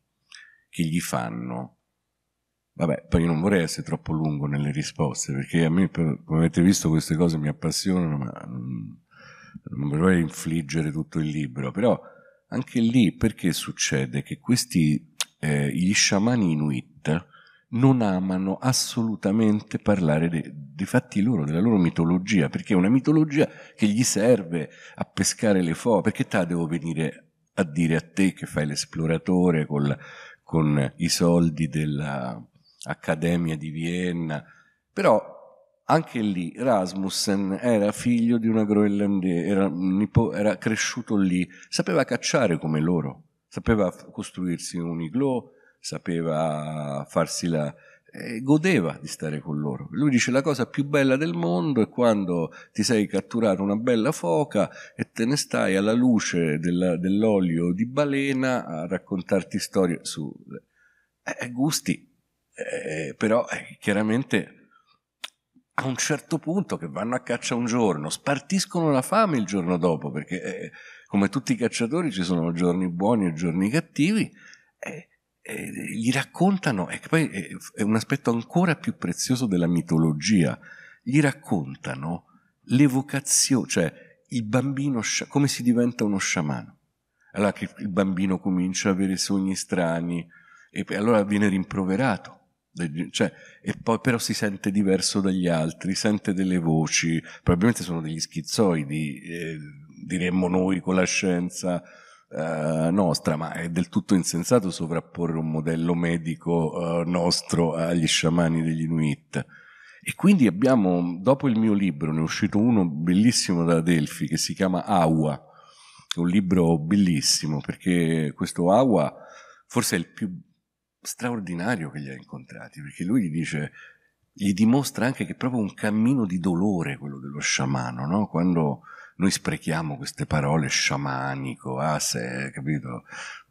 che gli fanno, vabbè, poi io non vorrei essere troppo lungo nelle risposte, perché a me, come avete visto, queste cose mi appassionano, ma non vorrei infliggere tutto il libro, però anche lì perché succede che questi, eh, gli sciamani inuit non amano assolutamente parlare de- dei fatti loro, della loro mitologia, perché è una mitologia che gli serve a pescare le foche, perché te la devo venire a dire a te che fai l'esploratore col, con i soldi dell'Accademia di Vienna, però anche lì Rasmussen era figlio di una groenlandese, era, era, cresciuto lì, sapeva cacciare come loro, sapeva costruirsi un igloo, sapeva farsi la, eh, godeva di stare con loro. Lui dice la cosa più bella del mondo è quando ti sei catturato una bella foca e te ne stai alla luce della, dell'olio di balena a raccontarti storie su eh, eh gusti, eh, però eh, chiaramente a un certo punto che vanno a caccia un giorno, spartiscono la fame il giorno dopo, perché eh, come tutti i cacciatori ci sono giorni buoni e giorni cattivi, eh, eh, gli raccontano, e ecco, poi eh, è un aspetto ancora più prezioso della mitologia, gli raccontano l'evocazione, cioè il bambino, come si diventa uno sciamano. Allora che il bambino comincia a avere sogni strani e allora viene rimproverato. Cioè, e poi però si sente diverso dagli altri, sente delle voci, probabilmente sono degli schizzoidi, eh, diremmo noi con la scienza, eh, nostra, ma è del tutto insensato sovrapporre un modello medico eh, nostro agli sciamani degli Inuit. E quindi abbiamo, dopo il mio libro, ne è uscito uno bellissimo da Delphi che si chiama Awa, un libro bellissimo perché questo Awa forse è il più straordinario che gli ha incontrati, perché lui gli dice, gli dimostra anche che è proprio un cammino di dolore quello dello sciamano, no? quando noi sprechiamo queste parole sciamanico, ah, capito?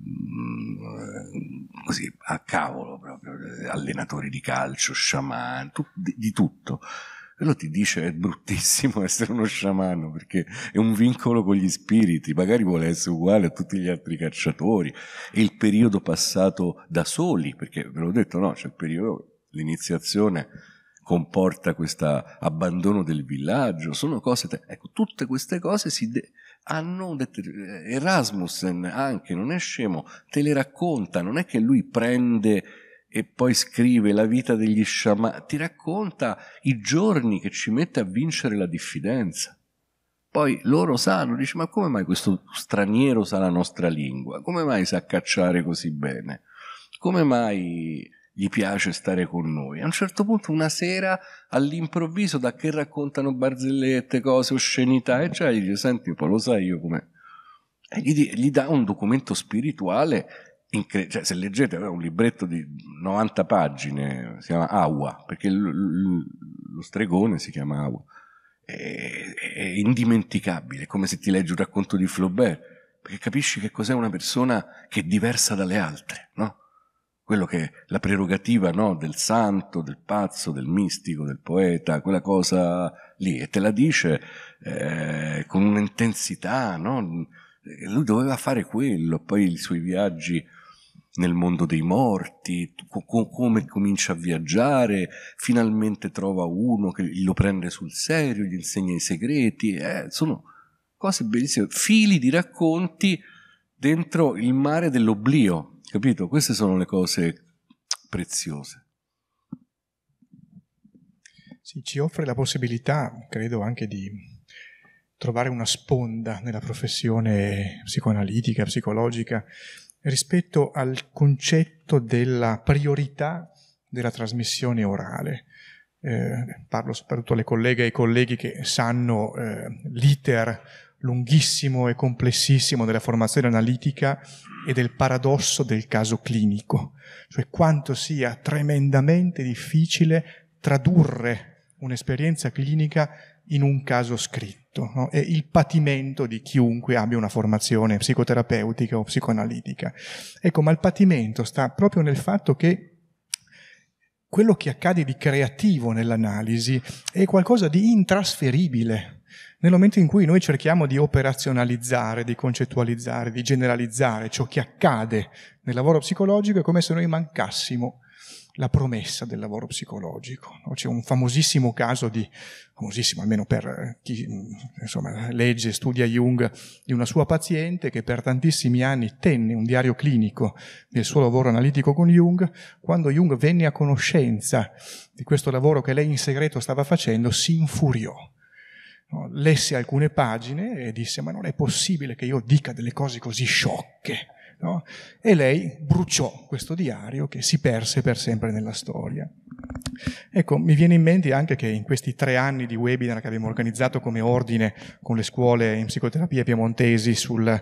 Mm, così, a cavolo proprio, allenatori di calcio, sciamani, tu, di, di tutto. Quello ti dice è bruttissimo essere uno sciamano perché è un vincolo con gli spiriti, magari vuole essere uguale a tutti gli altri cacciatori. E il periodo passato da soli, perché ve l'ho detto, no, c'è il periodo, l'iniziazione comporta questo abbandono del villaggio, sono cose, ecco, tutte queste cose si de- hanno, detto, Erasmussen anche, non è scemo, te le racconta, non è che lui prende e poi scrive la vita degli sciamani, ti racconta i giorni che ci mette a vincere la diffidenza. Poi loro sanno, dice, ma come mai questo straniero sa la nostra lingua? Come mai sa cacciare così bene? Come mai gli piace stare con noi. A un certo punto, una sera, all'improvviso, da che raccontano barzellette, cose, oscenità, e cioè gli dice, senti poi lo sai io com'è? E gli, gli dà un documento spirituale, incre- cioè, se leggete è un libretto di 90 pagine, si chiama Awa, perché l- l- lo stregone si chiama Awa. È, è indimenticabile, è come se ti leggi un racconto di Flaubert, perché capisci che cos'è una persona che è diversa dalle altre, no? quello che è la prerogativa no, del santo, del pazzo, del mistico, del poeta, quella cosa lì, e te la dice eh, con un'intensità, no? Eh, lui doveva fare quello, poi i suoi viaggi nel mondo dei morti, co- come comincia a viaggiare, finalmente trova uno che lo prende sul serio, gli insegna i segreti, eh, sono cose bellissime, fili di racconti dentro il mare dell'oblio, Capito? Queste sono le cose preziose. Sì, ci offre la possibilità, credo, anche di trovare una sponda nella professione psicoanalitica, psicologica, rispetto al concetto della priorità della trasmissione orale. Eh, parlo soprattutto alle colleghe e ai colleghi che sanno eh, l'iter lunghissimo e complessissimo della formazione analitica e del paradosso del caso clinico, cioè quanto sia tremendamente difficile tradurre un'esperienza clinica in un caso scritto. No? È il patimento di chiunque abbia una formazione psicoterapeutica o psicoanalitica. Ecco, ma il patimento sta proprio nel fatto che quello che accade di creativo nell'analisi è qualcosa di intrasferibile nel momento in cui noi cerchiamo di operazionalizzare, di concettualizzare, di generalizzare ciò che accade nel lavoro psicologico, è come se noi mancassimo la promessa del lavoro psicologico. C'è un famosissimo caso di, famosissimo almeno per eh, chi mm, insomma, legge, studia Jung, di una sua paziente che per tantissimi anni tenne un diario clinico del suo lavoro analitico con Jung. Quando Jung venne a conoscenza di questo lavoro che lei in segreto stava facendo, si infuriò No, lessi alcune pagine e disse ma non è possibile che io dica delle cose così sciocche. No? E lei bruciò questo diario che si perse per sempre nella storia. Ecco, mi viene in mente anche che in questi tre anni di webinar che abbiamo organizzato come ordine con le scuole in psicoterapia piemontesi sulla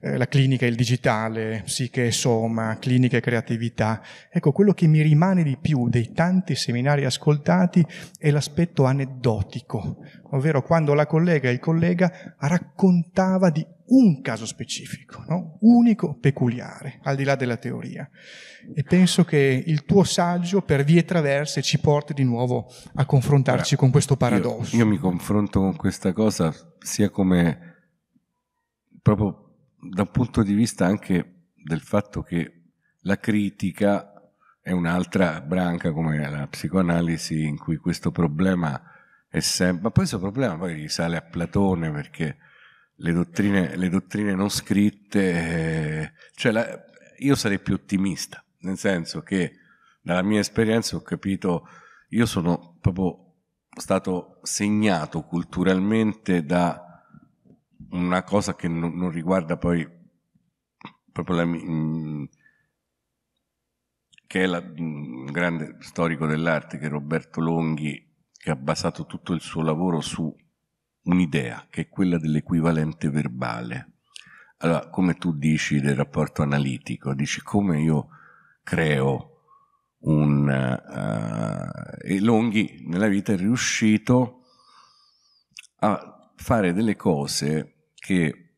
eh, clinica e il digitale, psiche e soma, clinica e creatività, ecco, quello che mi rimane di più dei tanti seminari ascoltati è l'aspetto aneddotico, ovvero quando la collega e il collega raccontava di un caso specifico, no? unico, peculiare, al di là della teoria. E penso che il tuo saggio per vie traverse ci porti di nuovo a confrontarci Ora, con questo paradosso. Io, io, mi confronto con questa cosa sia come proprio da un punto di vista anche del fatto che la critica è un'altra branca come la psicoanalisi in cui questo problema è sempre, ma questo problema poi risale a Platone perché le dottrine, le dottrine non scritte, eh, cioè la, io sarei più ottimista, nel senso che dalla mia esperienza ho capito, io sono proprio stato segnato culturalmente da una cosa che non, non riguarda poi proprio la mia mm, che è la, un mm, grande storico dell'arte che è Roberto Longhi, che ha basato tutto il suo lavoro su un'idea che è quella dell'equivalente verbale. Allora, come tu dici del rapporto analitico, dici come io creo un... Uh, e Longhi nella vita è riuscito a fare delle cose che,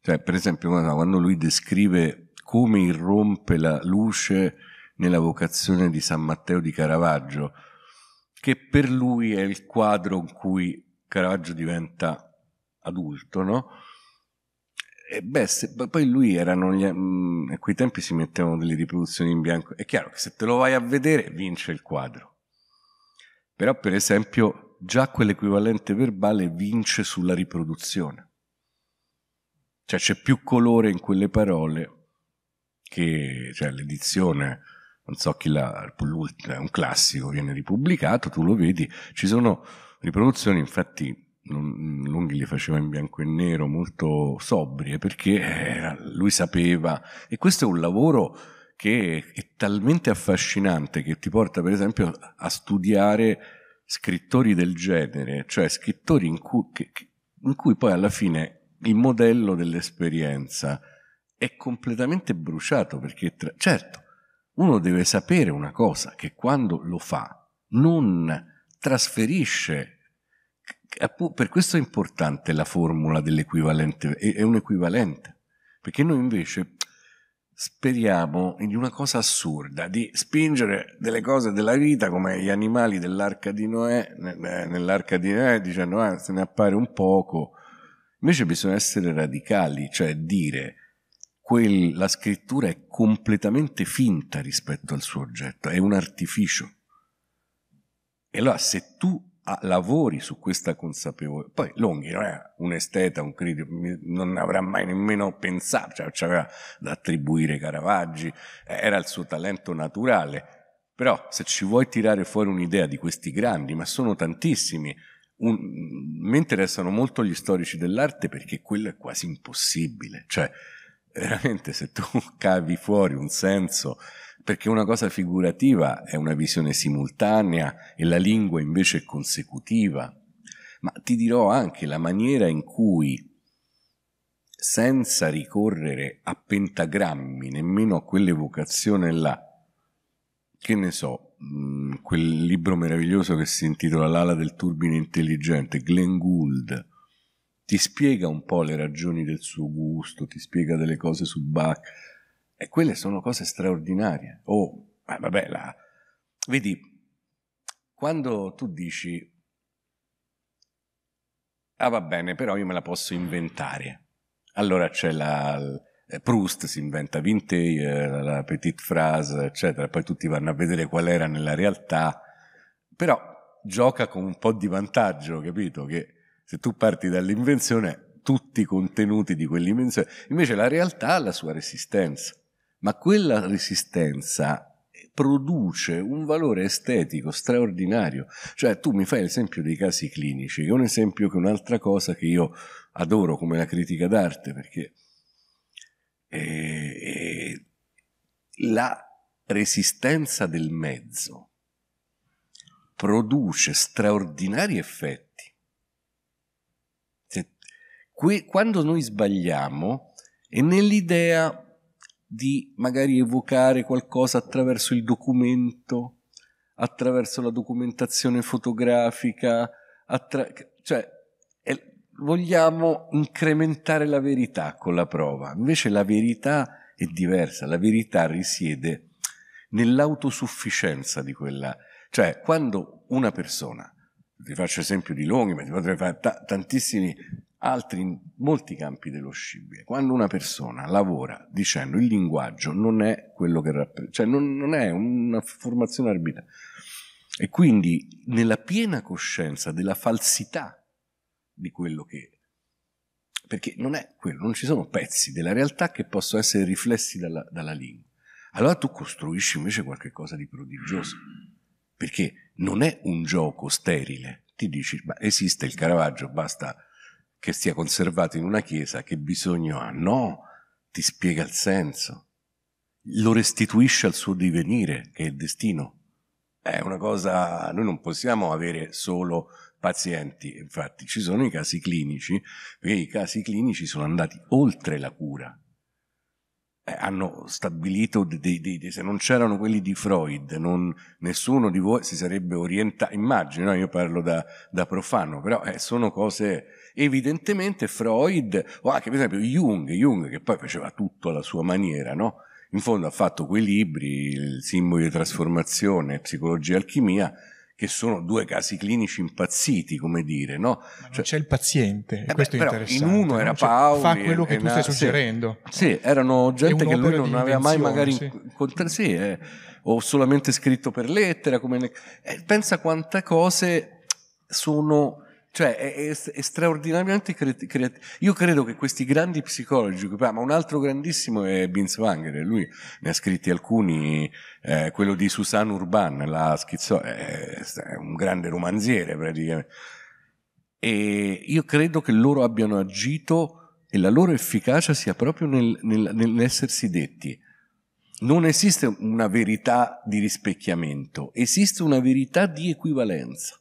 cioè, per esempio quando lui descrive come irrompe la luce nella vocazione di San Matteo di Caravaggio, che per lui è il quadro in cui Caravaggio diventa adulto, no? E beh, se, poi lui erano gli, mh, mm, a quei tempi si mettevano delle riproduzioni in bianco. È chiaro che se te lo vai a vedere vince il quadro. Però, per esempio, già quell'equivalente verbale vince sulla riproduzione. Cioè c'è più colore in quelle parole che cioè, l'edizione, non so chi l'ha, è un classico, viene ripubblicato, tu lo vedi, ci sono riproduzioni infatti Lunghi le faceva in bianco e nero molto sobrie perché eh, lui sapeva e questo è un lavoro che è talmente affascinante che ti porta per esempio a studiare scrittori del genere, cioè scrittori in cui, in cui poi alla fine il modello dell'esperienza è completamente bruciato perché tra, certo uno deve sapere una cosa che quando lo fa non trasferisce per questo è importante la formula dell'equivalente, è un equivalente, perché noi invece speriamo in una cosa assurda, di spingere delle cose della vita come gli animali dell'arca di Noè, nell'arca di Noè dicendo ah, se ne appare un poco, invece bisogna essere radicali, cioè dire quel, la scrittura è completamente finta rispetto al suo oggetto, è un artificio. E allora se tu a, lavori su questa consapevolezza. Poi Longhi non è un esteta, un critico, non avrà mai nemmeno pensato, cioè c'aveva da attribuire Caravaggi, eh, era il suo talento naturale. Però se ci vuoi tirare fuori un'idea di questi grandi, ma sono tantissimi, mi interessano molto gli storici dell'arte perché quello è quasi impossibile. Cioè, veramente se tu cavi fuori un senso perché una cosa figurativa è una visione simultanea e la lingua invece è consecutiva. Ma ti dirò anche la maniera in cui, senza ricorrere a pentagrammi, nemmeno a quell'evocazione là, che ne so, mm, quel libro meraviglioso che si intitola L'ala del turbine intelligente, Glenn Gould, ti spiega un po' le ragioni del suo gusto, ti spiega delle cose su Bach, e quelle sono cose straordinarie. Oh, ah, vabbè, la... vedi, quando tu dici, ah va bene, però io me la posso inventare. Allora c'è la... Eh, Proust si inventa Vinteuil, eh, la petite phrase, eccetera, poi tutti vanno a vedere qual era nella realtà, però gioca con un po' di vantaggio, capito? Che se tu parti dall'invenzione, tutti i contenuti di quell'invenzione, invece la realtà ha la sua resistenza ma quella resistenza produce un valore estetico straordinario. Cioè, tu mi fai l'esempio dei casi clinici, che è un esempio che è un'altra cosa che io adoro come la critica d'arte, perché è, eh, eh, la resistenza del mezzo produce straordinari effetti. Se, qui, quando noi sbagliamo, è nell'idea di magari evocare qualcosa attraverso il documento, attraverso la documentazione fotografica, attra- cioè è, vogliamo incrementare la verità con la prova, invece la verità è diversa, la verità risiede nell'autosufficienza di quella, cioè quando una persona, ti faccio esempio di Longhi, ma ti potrei fare t- tantissimi altri molti campi dello scibile. Quando una persona lavora dicendo il linguaggio non è quello che rappresenta, cioè non, non, è una formazione arbitraria, e quindi nella piena coscienza della falsità di quello che perché non è quello, non ci sono pezzi della realtà che possono essere riflessi dalla, dalla lingua. Allora tu costruisci invece qualcosa di prodigioso, perché non è un gioco sterile. Ti dici, ma esiste il Caravaggio, basta che sia conservato in una chiesa, che bisogno ha? No, ti spiega il senso, lo restituisce al suo divenire, che è il destino. È una cosa, noi non possiamo avere solo pazienti, infatti ci sono i casi clinici, perché i casi clinici sono andati oltre la cura, eh, hanno stabilito, dei, di, di, se non c'erano quelli di Freud, non, nessuno di voi si sarebbe orientato, immagino, io parlo da, da profano, però eh, sono cose evidentemente Freud o anche per esempio Jung, Jung che poi faceva tutto alla sua maniera, no? in fondo ha fatto quei libri, il simbolo di trasformazione, psicologia e alchimia, che sono due casi clinici impazziti, come dire, no? Cioè, c'è il paziente, eh questo è interessante. In uno era Paolo. Cioè, fa quello che tu stai suggerendo. Sì, erano gente che lui non aveva mai magari sì. incontrato, sì, eh, o solamente scritto per lettera, come ne, eh, pensa quante cose sono cioè è, è, è straordinariamente creativo. io credo che questi grandi psicologi, ma un altro grandissimo è Binswanger, lui ne ha scritti alcuni, eh, quello di Susanne Urban, la schizzo- è, è un grande romanziere praticamente. E io credo che loro abbiano agito e la loro efficacia sia proprio nel, nel, nell'essersi detti. Non esiste una verità di rispecchiamento, esiste una verità di equivalenza.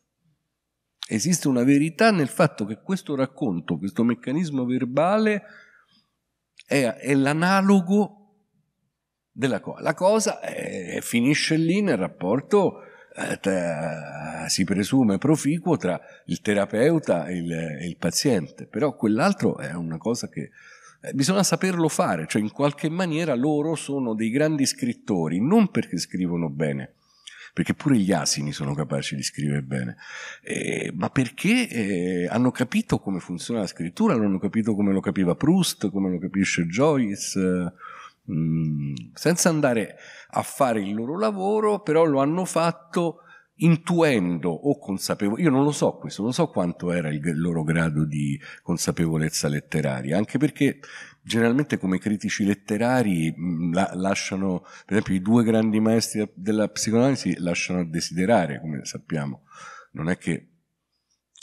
Esiste una verità nel fatto che questo racconto, questo meccanismo verbale è, è l'analogo della cosa. La cosa è, è finisce lì nel rapporto, eh, tra, si presume, proficuo tra il terapeuta e il, e il paziente, però quell'altro è una cosa che eh, bisogna saperlo fare, cioè in qualche maniera loro sono dei grandi scrittori, non perché scrivono bene, perché pure gli asini sono capaci di scrivere bene, eh, ma perché eh, hanno capito come funziona la scrittura, l'hanno capito come lo capiva Proust, come lo capisce Joyce. Eh, mh, mm, senza andare a fare il loro lavoro, però lo hanno fatto intuendo o consapevole, io non lo so questo, non so quanto era il loro grado di consapevolezza letteraria, anche perché generalmente come critici letterari la, lasciano, per esempio i due grandi maestri della psicoanalisi lasciano a desiderare, come sappiamo, non è che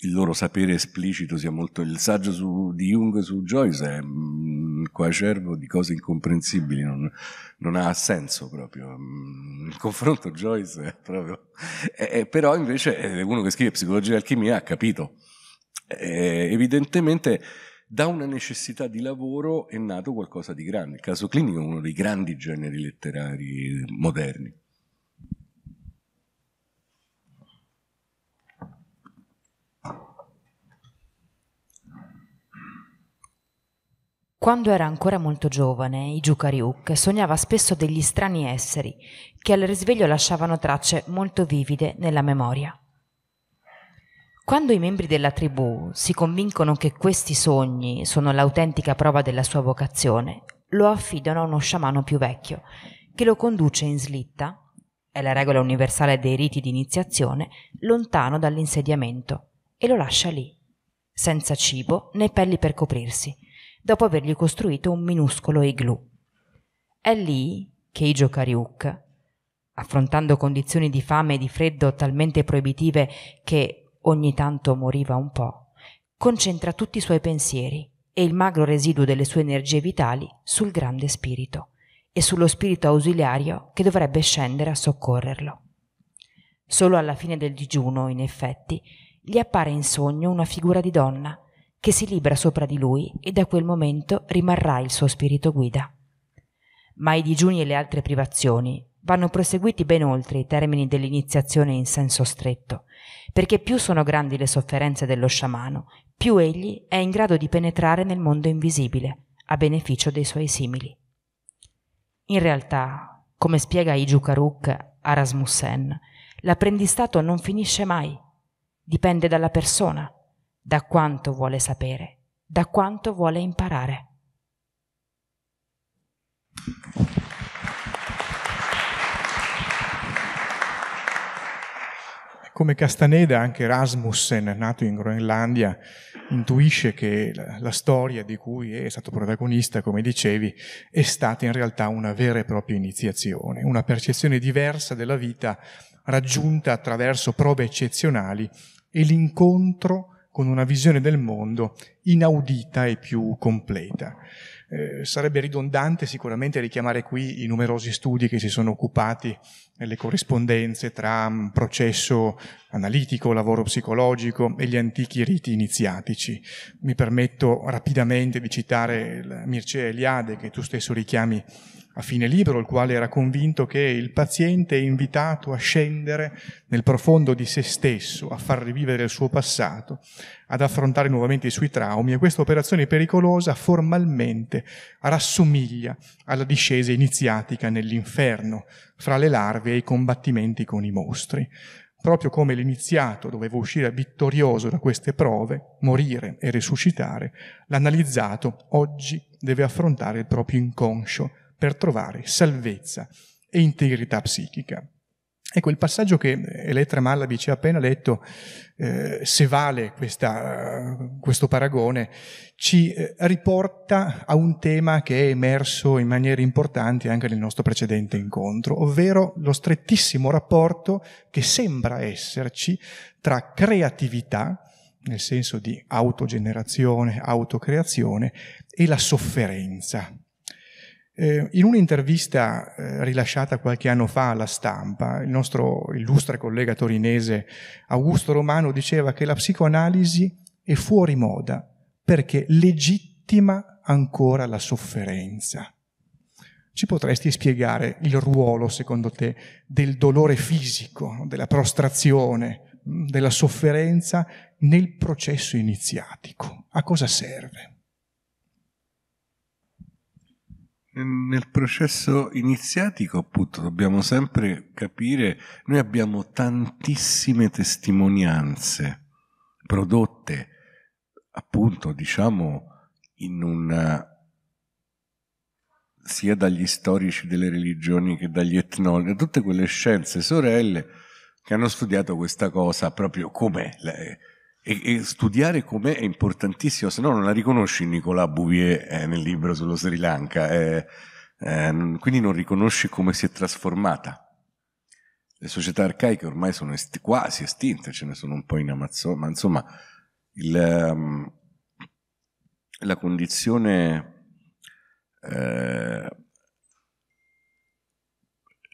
il loro sapere esplicito sia molto, il saggio su, di Jung su Joyce è coacervo di cose incomprensibili, non, non, ha senso proprio. Mm, il confronto Joyce è proprio... È, però invece uno che scrive psicologia e alchimia ha capito. È, evidentemente da una necessità di lavoro è nato qualcosa di grande. Il caso clinico è uno dei grandi generi letterari moderni. Quando era ancora molto giovane, i Giucariuk sognava spesso degli strani esseri che al risveglio lasciavano tracce molto vivide nella memoria. Quando i membri della tribù si convincono che questi sogni sono l'autentica prova della sua vocazione, lo affidano a uno sciamano più vecchio, che lo conduce in slitta, è la regola universale dei riti di iniziazione, lontano dall'insediamento, e lo lascia lì, senza cibo né pelli per coprirsi, dopo avergli costruito un minuscolo igloo. È lì che Ijo Kariuk, affrontando condizioni di fame e di freddo talmente proibitive che ogni tanto moriva un po', concentra tutti i suoi pensieri e il magro residuo delle sue energie vitali sul grande spirito e sullo spirito ausiliario che dovrebbe scendere a soccorrerlo. Solo alla fine del digiuno, in effetti, gli appare in sogno una figura di donna che si libra sopra di lui e da quel momento rimarrà il suo spirito guida. Ma i digiuni e le altre privazioni vanno proseguiti ben oltre i termini dell'iniziazione in senso stretto, perché più sono grandi le sofferenze dello sciamano, più egli è in grado di penetrare nel mondo invisibile, a beneficio dei suoi simili. In realtà, come spiega Ijukaruk a Rasmussen, l'apprendistato non finisce mai, dipende dalla persona, da quanto vuole sapere, da quanto vuole imparare. Come Castaneda, anche Rasmussen, nato in Groenlandia, intuisce che la storia di cui è stato protagonista, come dicevi, è stata in realtà una vera e propria iniziazione, una percezione diversa della vita raggiunta attraverso prove eccezionali e l'incontro con una visione del mondo inaudita e più completa. Eh, sarebbe ridondante sicuramente richiamare qui i numerosi studi che si sono occupati nelle corrispondenze tra mm, processo analitico, lavoro psicologico e gli antichi riti iniziatici. Mi permetto rapidamente di citare Mircea Eliade che tu stesso richiami a fine libro, il quale era convinto che il paziente è invitato a scendere nel profondo di se stesso, a far rivivere il suo passato, ad affrontare nuovamente i suoi traumi e questa operazione pericolosa formalmente rassomiglia alla discesa iniziatica nell'inferno, fra le larve e i combattimenti con i mostri. Proprio come l'iniziato doveva uscire vittorioso da queste prove, morire e risuscitare, l'analizzato oggi deve affrontare il proprio inconscio per trovare salvezza e integrità psichica. Ecco, il passaggio che eh, Elettra Mallabi ci ha appena letto, eh, se vale questa, questo paragone, ci eh, riporta a un tema che è emerso in maniera importante anche nel nostro precedente incontro, ovvero lo strettissimo rapporto che sembra esserci tra creatività, nel senso di autogenerazione, autocreazione, e la sofferenza eh, in un'intervista eh, rilasciata qualche anno fa alla stampa, il nostro illustre collega torinese Augusto Romano diceva che la psicoanalisi è fuori moda perché legittima ancora la sofferenza. Ci potresti spiegare il ruolo, secondo te, del dolore fisico, della prostrazione, della sofferenza nel processo iniziatico? A cosa serve? nel processo iniziatico, appunto, dobbiamo sempre capire, noi abbiamo tantissime testimonianze prodotte, appunto, diciamo, in una sia dagli storici delle religioni che dagli etnologi, tutte quelle scienze sorelle che hanno studiato questa cosa proprio come e, e studiare com'è è importantissimo, se no non la riconosci Nicolas Bouvier eh, nel libro sullo Sri Lanka, eh, eh, quindi non riconosci come si è trasformata. Le società arcaiche ormai sono est- quasi estinte, ce ne sono un po' in Amazzonia, ma insomma il, um, la condizione eh,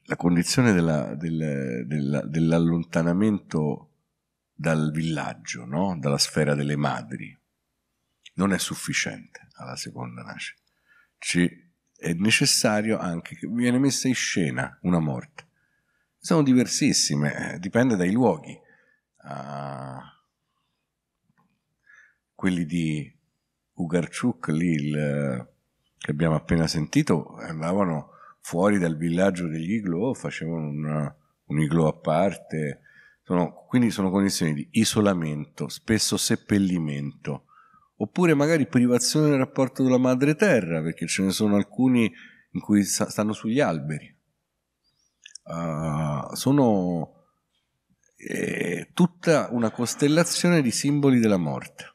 la condizione della, del, della, dell'allontanamento dal villaggio, no? dalla sfera delle madri. Non è sufficiente alla seconda nascita. Ci è necessario anche che viene messa in scena una morte. Sono diversissime, eh, dipende dai luoghi. Uh, quelli di Ugarciuk, lì il, eh, che abbiamo appena sentito, andavano fuori dal villaggio degli igloo, facevano una, un igloo a parte, sono, quindi sono condizioni di isolamento, spesso seppellimento, oppure magari privazione del rapporto con la madre terra, perché ce ne sono alcuni in cui stanno sugli alberi. Uh, sono eh, tutta una costellazione di simboli della morte.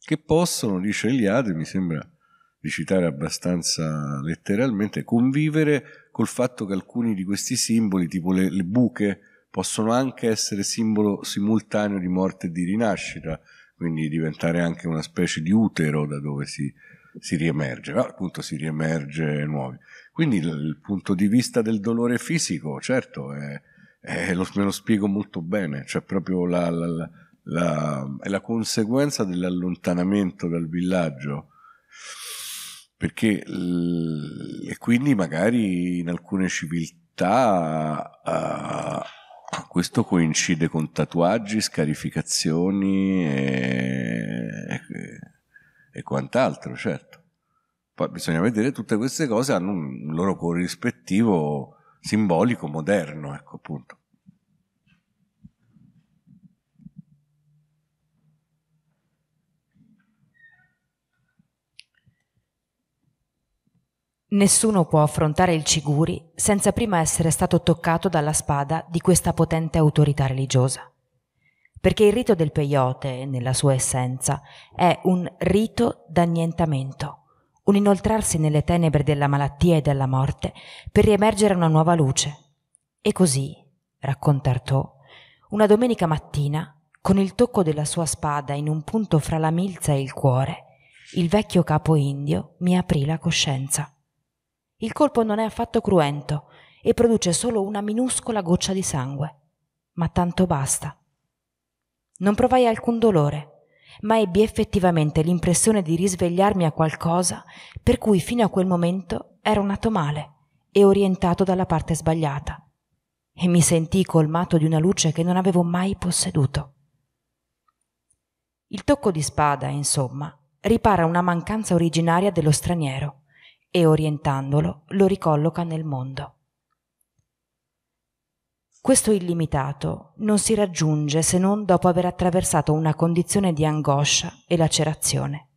Che possono, dice Eliade, mi sembra di citare abbastanza letteralmente, convivere col fatto che alcuni di questi simboli, tipo le, le buche, possono anche essere simbolo simultaneo di morte e di rinascita, quindi diventare anche una specie di utero da dove si, si riemerge, no, appunto si riemerge nuovi. Quindi il, il, punto di vista del dolore fisico, certo, è, è lo, me lo spiego molto bene, cioè proprio la, la, la, è la conseguenza dell'allontanamento dal villaggio perché e quindi magari in alcune civiltà uh, questo coincide con tatuaggi, scarificazioni e, e quant'altro, certo. Poi bisogna vedere tutte queste cose hanno un loro corrispettivo simbolico moderno, ecco appunto. Nessuno può affrontare il Ciguri senza prima essere stato toccato dalla spada di questa potente autorità religiosa. Perché il rito del peyote, nella sua essenza, è un rito d'annientamento, un inoltrarsi nelle tenebre della malattia e della morte per riemergere una nuova luce. E così, racconta Artaud, una domenica mattina, con il tocco della sua spada in un punto fra la milza e il cuore, il vecchio capo indio mi aprì la coscienza. Il colpo non è affatto cruento e produce solo una minuscola goccia di sangue, ma tanto basta. Non provai alcun dolore, ma ebbi effettivamente l'impressione di risvegliarmi a qualcosa per cui fino a quel momento ero nato male e orientato dalla parte sbagliata, e mi sentii colmato di una luce che non avevo mai posseduto. Il tocco di spada, insomma, ripara una mancanza originaria dello straniero e orientandolo lo ricolloca nel mondo. Questo illimitato non si raggiunge se non dopo aver attraversato una condizione di angoscia e lacerazione.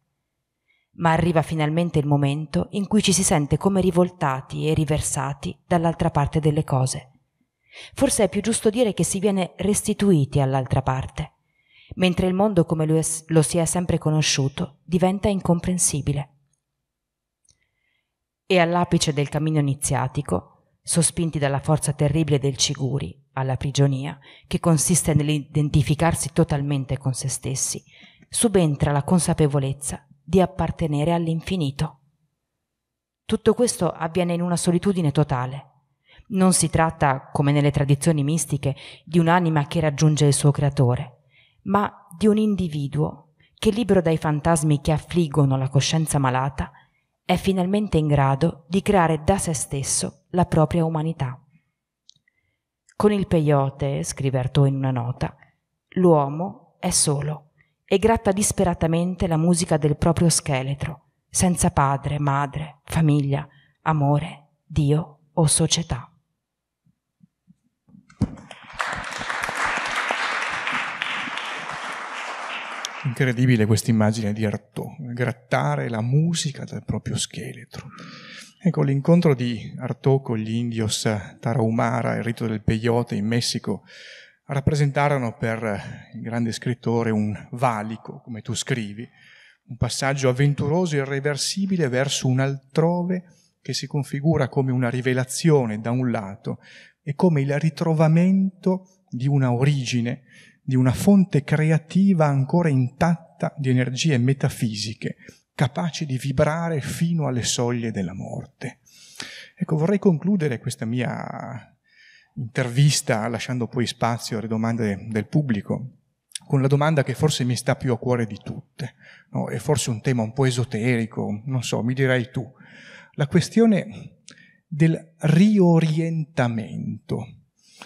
Ma arriva finalmente il momento in cui ci si sente come rivoltati e riversati dall'altra parte delle cose. Forse è più giusto dire che si viene restituiti all'altra parte, mentre il mondo come lo, si è sempre conosciuto diventa incomprensibile e all'apice del cammino iniziatico, sospinti dalla forza terribile del ciguri, alla prigionia, che consiste nell'identificarsi totalmente con se stessi, subentra la consapevolezza di appartenere all'infinito. Tutto questo avviene in una solitudine totale. Non si tratta, come nelle tradizioni mistiche, di un'anima che raggiunge il suo creatore, ma di un individuo che, libero dai fantasmi che affliggono la coscienza malata, è finalmente in grado di creare da se stesso la propria umanità. Con il peyote, scrive Artaud in una nota, l'uomo è solo e gratta disperatamente la musica del proprio scheletro, senza padre, madre, famiglia, amore, Dio o società. Incredibile questa immagine di Artaud, grattare la musica dal proprio scheletro. Ecco, l'incontro di Artaud con gli indios Tarahumara e il rito del peyote in Messico rappresentarono per il grande scrittore un valico, come tu scrivi, un passaggio avventuroso e irreversibile verso un altrove che si configura come una rivelazione da un lato e come il ritrovamento di una origine di una fonte creativa ancora intatta di energie metafisiche, capaci di vibrare fino alle soglie della morte. Ecco, vorrei concludere questa mia intervista lasciando poi spazio alle domande del pubblico con la domanda che forse mi sta più a cuore di tutte, no? è forse un tema un po' esoterico, non so, mi direi tu, la questione del riorientamento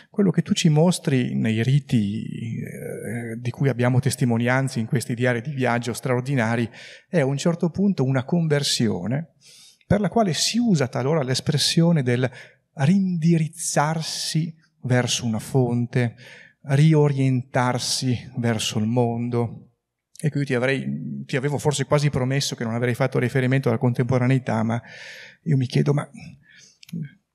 quello che tu ci mostri nei riti eh, di cui abbiamo testimonianze in questi diari di viaggio straordinari è a un certo punto una conversione per la quale si usa talora l'espressione del rindirizzarsi verso una fonte, riorientarsi verso il mondo. E qui ti, avrei, ti avevo forse quasi promesso che non avrei fatto riferimento alla contemporaneità, ma io mi chiedo, ma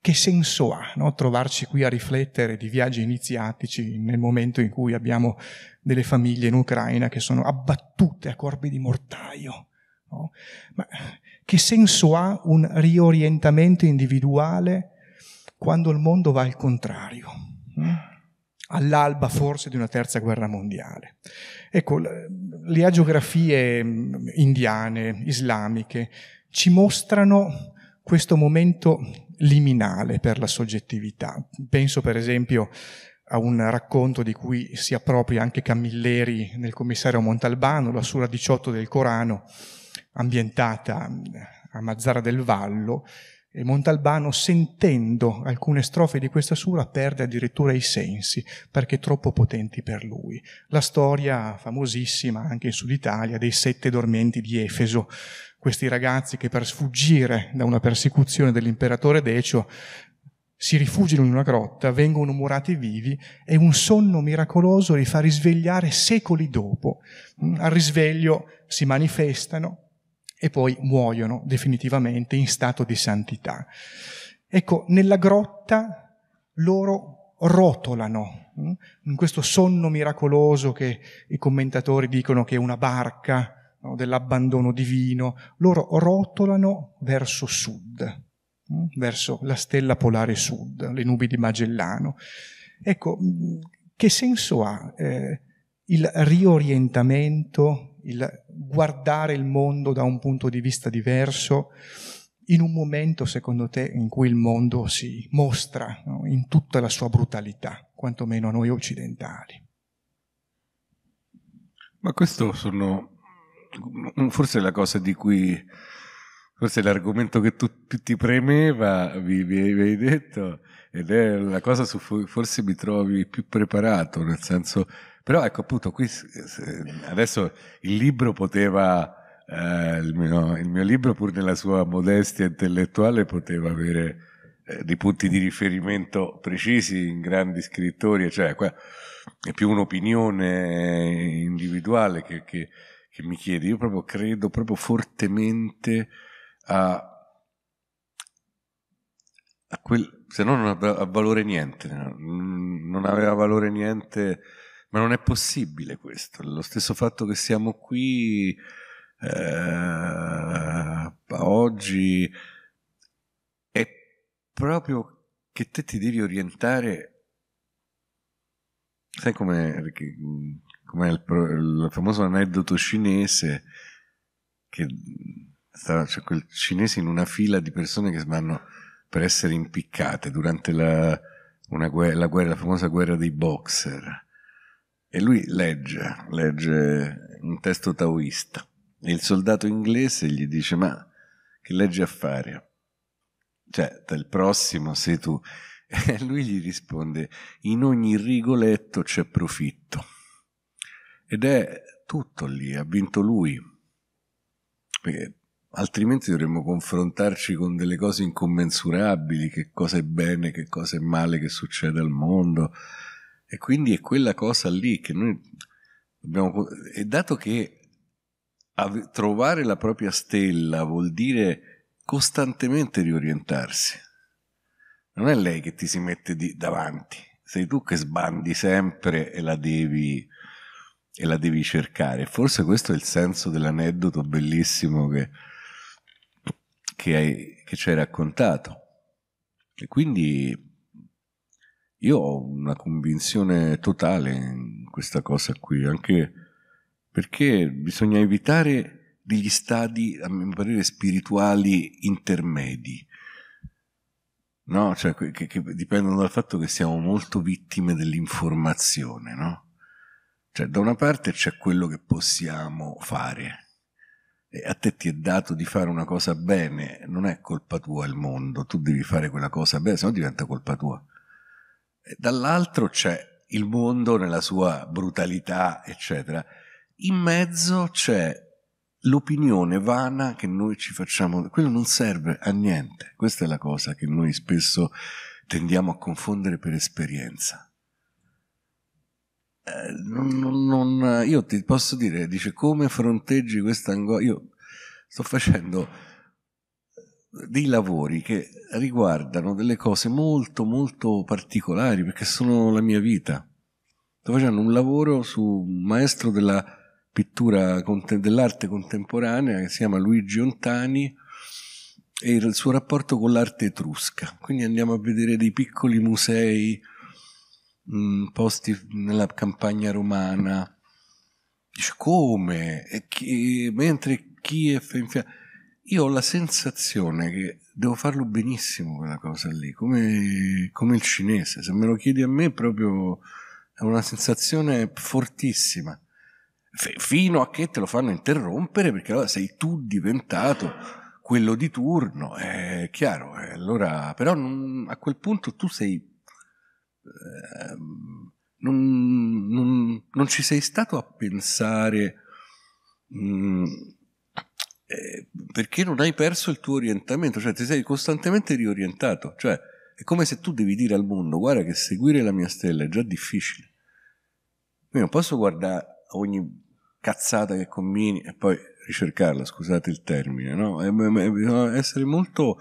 che senso ha no? trovarci qui a riflettere di viaggi iniziatici nel momento in cui abbiamo delle famiglie in Ucraina che sono abbattute a corpi di mortaio? No? Ma che senso ha un riorientamento individuale quando il mondo va al contrario? all'alba forse di una terza guerra mondiale. Ecco, le agiografie mm, indiane, islamiche, ci mostrano questo momento liminale per la soggettività. Penso per esempio a un racconto di cui si appropria anche Camilleri nel commissario Montalbano, la Sura 18 del Corano, ambientata eh, a Mazzara del Vallo, e Montalbano, sentendo alcune strofe di questa sura, perde addirittura i sensi, perché troppo potenti per lui. La storia famosissima, anche in Sud Italia, dei sette dormienti di Efeso, questi ragazzi che per sfuggire da una persecuzione dell'imperatore Decio si rifugiano in una grotta, vengono murati vivi e un sonno miracoloso li fa risvegliare secoli dopo. Mm, al risveglio si manifestano e poi muoiono definitivamente in stato di santità. Ecco, nella grotta loro rotolano mm, in questo sonno miracoloso che i commentatori dicono che è una barca dell'abbandono divino, loro rotolano verso sud, mm, verso la stella polare sud, le nubi di Magellano. Ecco, mm, che senso ha eh, il riorientamento, il guardare il mondo da un punto di vista diverso? in un momento, secondo te, in cui il mondo si mostra no, in tutta la sua brutalità, quantomeno a noi occidentali. Ma questo sono Mm, forse la cosa di cui, forse l'argomento che tu, tu ti premeva, mi, mi, hai detto, ed è la cosa su cui forse mi trovi più preparato, nel senso, però ecco appunto, qui adesso il libro poteva... Eh, il, mio, il mio libro, pur nella sua modestia intellettuale, poteva avere eh, dei punti di riferimento precisi in grandi scrittori, cioè è più un'opinione individuale che, che, che mi chiede, io proprio credo proprio fortemente a, a quel, se no non aveva valore niente, non aveva valore niente, ma non è possibile questo, lo stesso fatto che siamo qui eh, oggi è proprio che te ti devi orientare, sai come come il, il famoso aneddoto cinese che c'è cioè quel cinese in una fila di persone che vanno per essere impiccate durante la, guerra, la, guerra, la famosa guerra dei boxer e lui legge, legge un testo taoista e il soldato inglese gli dice ma che legge a fare? Cioè, il prossimo sei tu. E lui gli risponde in ogni rigoletto c'è profitto. Ed è tutto lì, ha vinto lui. Perché altrimenti dovremmo confrontarci con delle cose incommensurabili, che cosa è bene, che cosa è male che succede al mondo. E quindi è quella cosa lì che noi dobbiamo... E dato che trovare la propria stella vuol dire costantemente riorientarsi, non è lei che ti si mette di, davanti, sei tu che sbandi sempre e la devi e la devi cercare. Forse questo è il senso dell'aneddoto bellissimo che, che, hai, che ci hai raccontato. E quindi io ho una convinzione totale in questa cosa qui, anche perché bisogna evitare degli stadi, a mio parere, spirituali intermedi. No? Cioè, che, che dipendono dal fatto che siamo molto vittime dell'informazione, no? Cioè, da una parte c'è quello che possiamo fare. E a te ti è dato di fare una cosa bene, non è colpa tua il mondo, tu devi fare quella cosa bene, se no diventa colpa tua. E dall'altro c'è il mondo nella sua brutalità, eccetera. In mezzo c'è l'opinione vana che noi ci facciamo, quello non serve a niente. Questa è la cosa che noi spesso tendiamo a confondere per esperienza non, non, non, io ti posso dire, dice come fronteggi questa angoscia? Io sto facendo eh, dei lavori che riguardano delle cose molto molto particolari perché sono la mia vita. Sto facendo un lavoro su un maestro della pittura dell'arte contemporanea che si chiama Luigi Ontani e il suo rapporto con l'arte etrusca. Quindi andiamo a vedere dei piccoli musei mh, mm, posti nella campagna romana. Dice come? Chi, mentre chi è in fiamme. Io ho la sensazione che devo farlo benissimo quella cosa lì, come, come il cinese. Se me lo chiedi a me, proprio è una sensazione fortissima. F- fino a che te lo fanno interrompere, perché allora sei tu diventato quello di turno, è chiaro. Eh, allora, però non, a quel punto tu sei Ehm, non, non, non, ci sei stato a pensare mh, mm, eh, perché non hai perso il tuo orientamento, cioè ti sei costantemente riorientato, cioè è come se tu devi dire al mondo guarda che seguire la mia stella è già difficile, io non posso guardare ogni cazzata che combini e poi ricercarla, scusate il termine, no? è, bisogna essere molto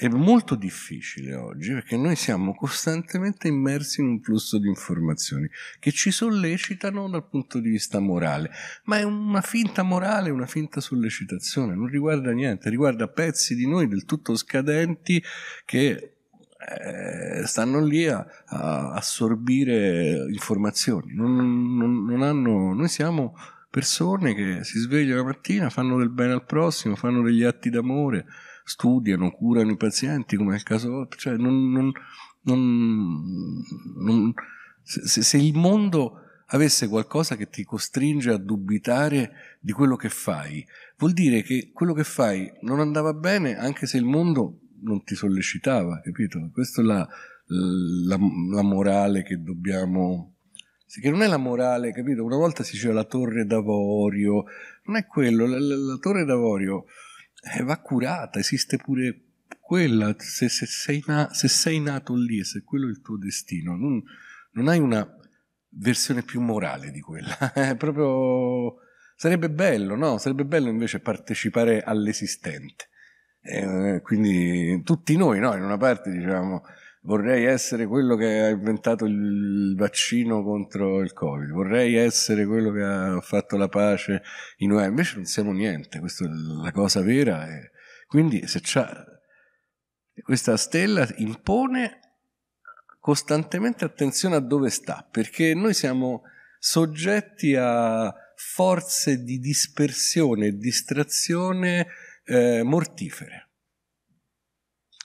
è molto difficile oggi perché noi siamo costantemente immersi in un flusso di informazioni che ci sollecitano dal punto di vista morale, ma è una finta morale, una finta sollecitazione, non riguarda niente, riguarda pezzi di noi del tutto scadenti che eh, stanno lì a, a, assorbire informazioni, non, non, non hanno, noi siamo persone che si svegliano la mattina, fanno del bene al prossimo, fanno degli atti d'amore studiano, curano i pazienti come è il caso, cioè non, non, non, non se, se, il mondo avesse qualcosa che ti costringe a dubitare di quello che fai, vuol dire che quello che fai non andava bene anche se il mondo non ti sollecitava, capito? Questa è la, la, la morale che dobbiamo che non è la morale, capito? Una volta si diceva la torre d'avorio, non è quello, la, la, la torre d'avorio eh, va curata, esiste pure quella, se, se, sei na- se, sei nato lì e se quello è il tuo destino, non, non hai una versione più morale di quella, è proprio... Sarebbe bello, no? Sarebbe bello invece partecipare all'esistente. Eh, quindi tutti noi, no? In una parte diciamo vorrei essere quello che ha inventato il vaccino contro il Covid, vorrei essere quello che ha fatto la pace in UE, invece non siamo niente, questa è la cosa vera. È... Quindi se c'ha... questa stella impone costantemente attenzione a dove sta, perché noi siamo soggetti a forze di dispersione e distrazione eh, mortifere.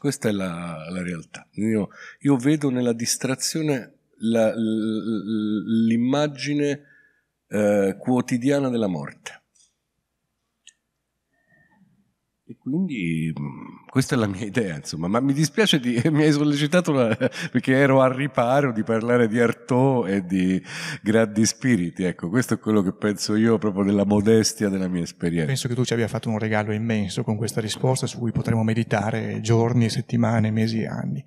Questa è la, la realtà. Io, io, vedo nella distrazione la, l'immagine eh, quotidiana della morte. E quindi questa è la mia idea, insomma, ma mi dispiace di, mi hai sollecitato la, perché ero al riparo di parlare di Artaud e di grandi spiriti, ecco, questo è quello che penso io proprio della modestia della mia esperienza. Penso che tu ci abbia fatto un regalo immenso con questa risposta su cui potremo meditare giorni, settimane, mesi, anni.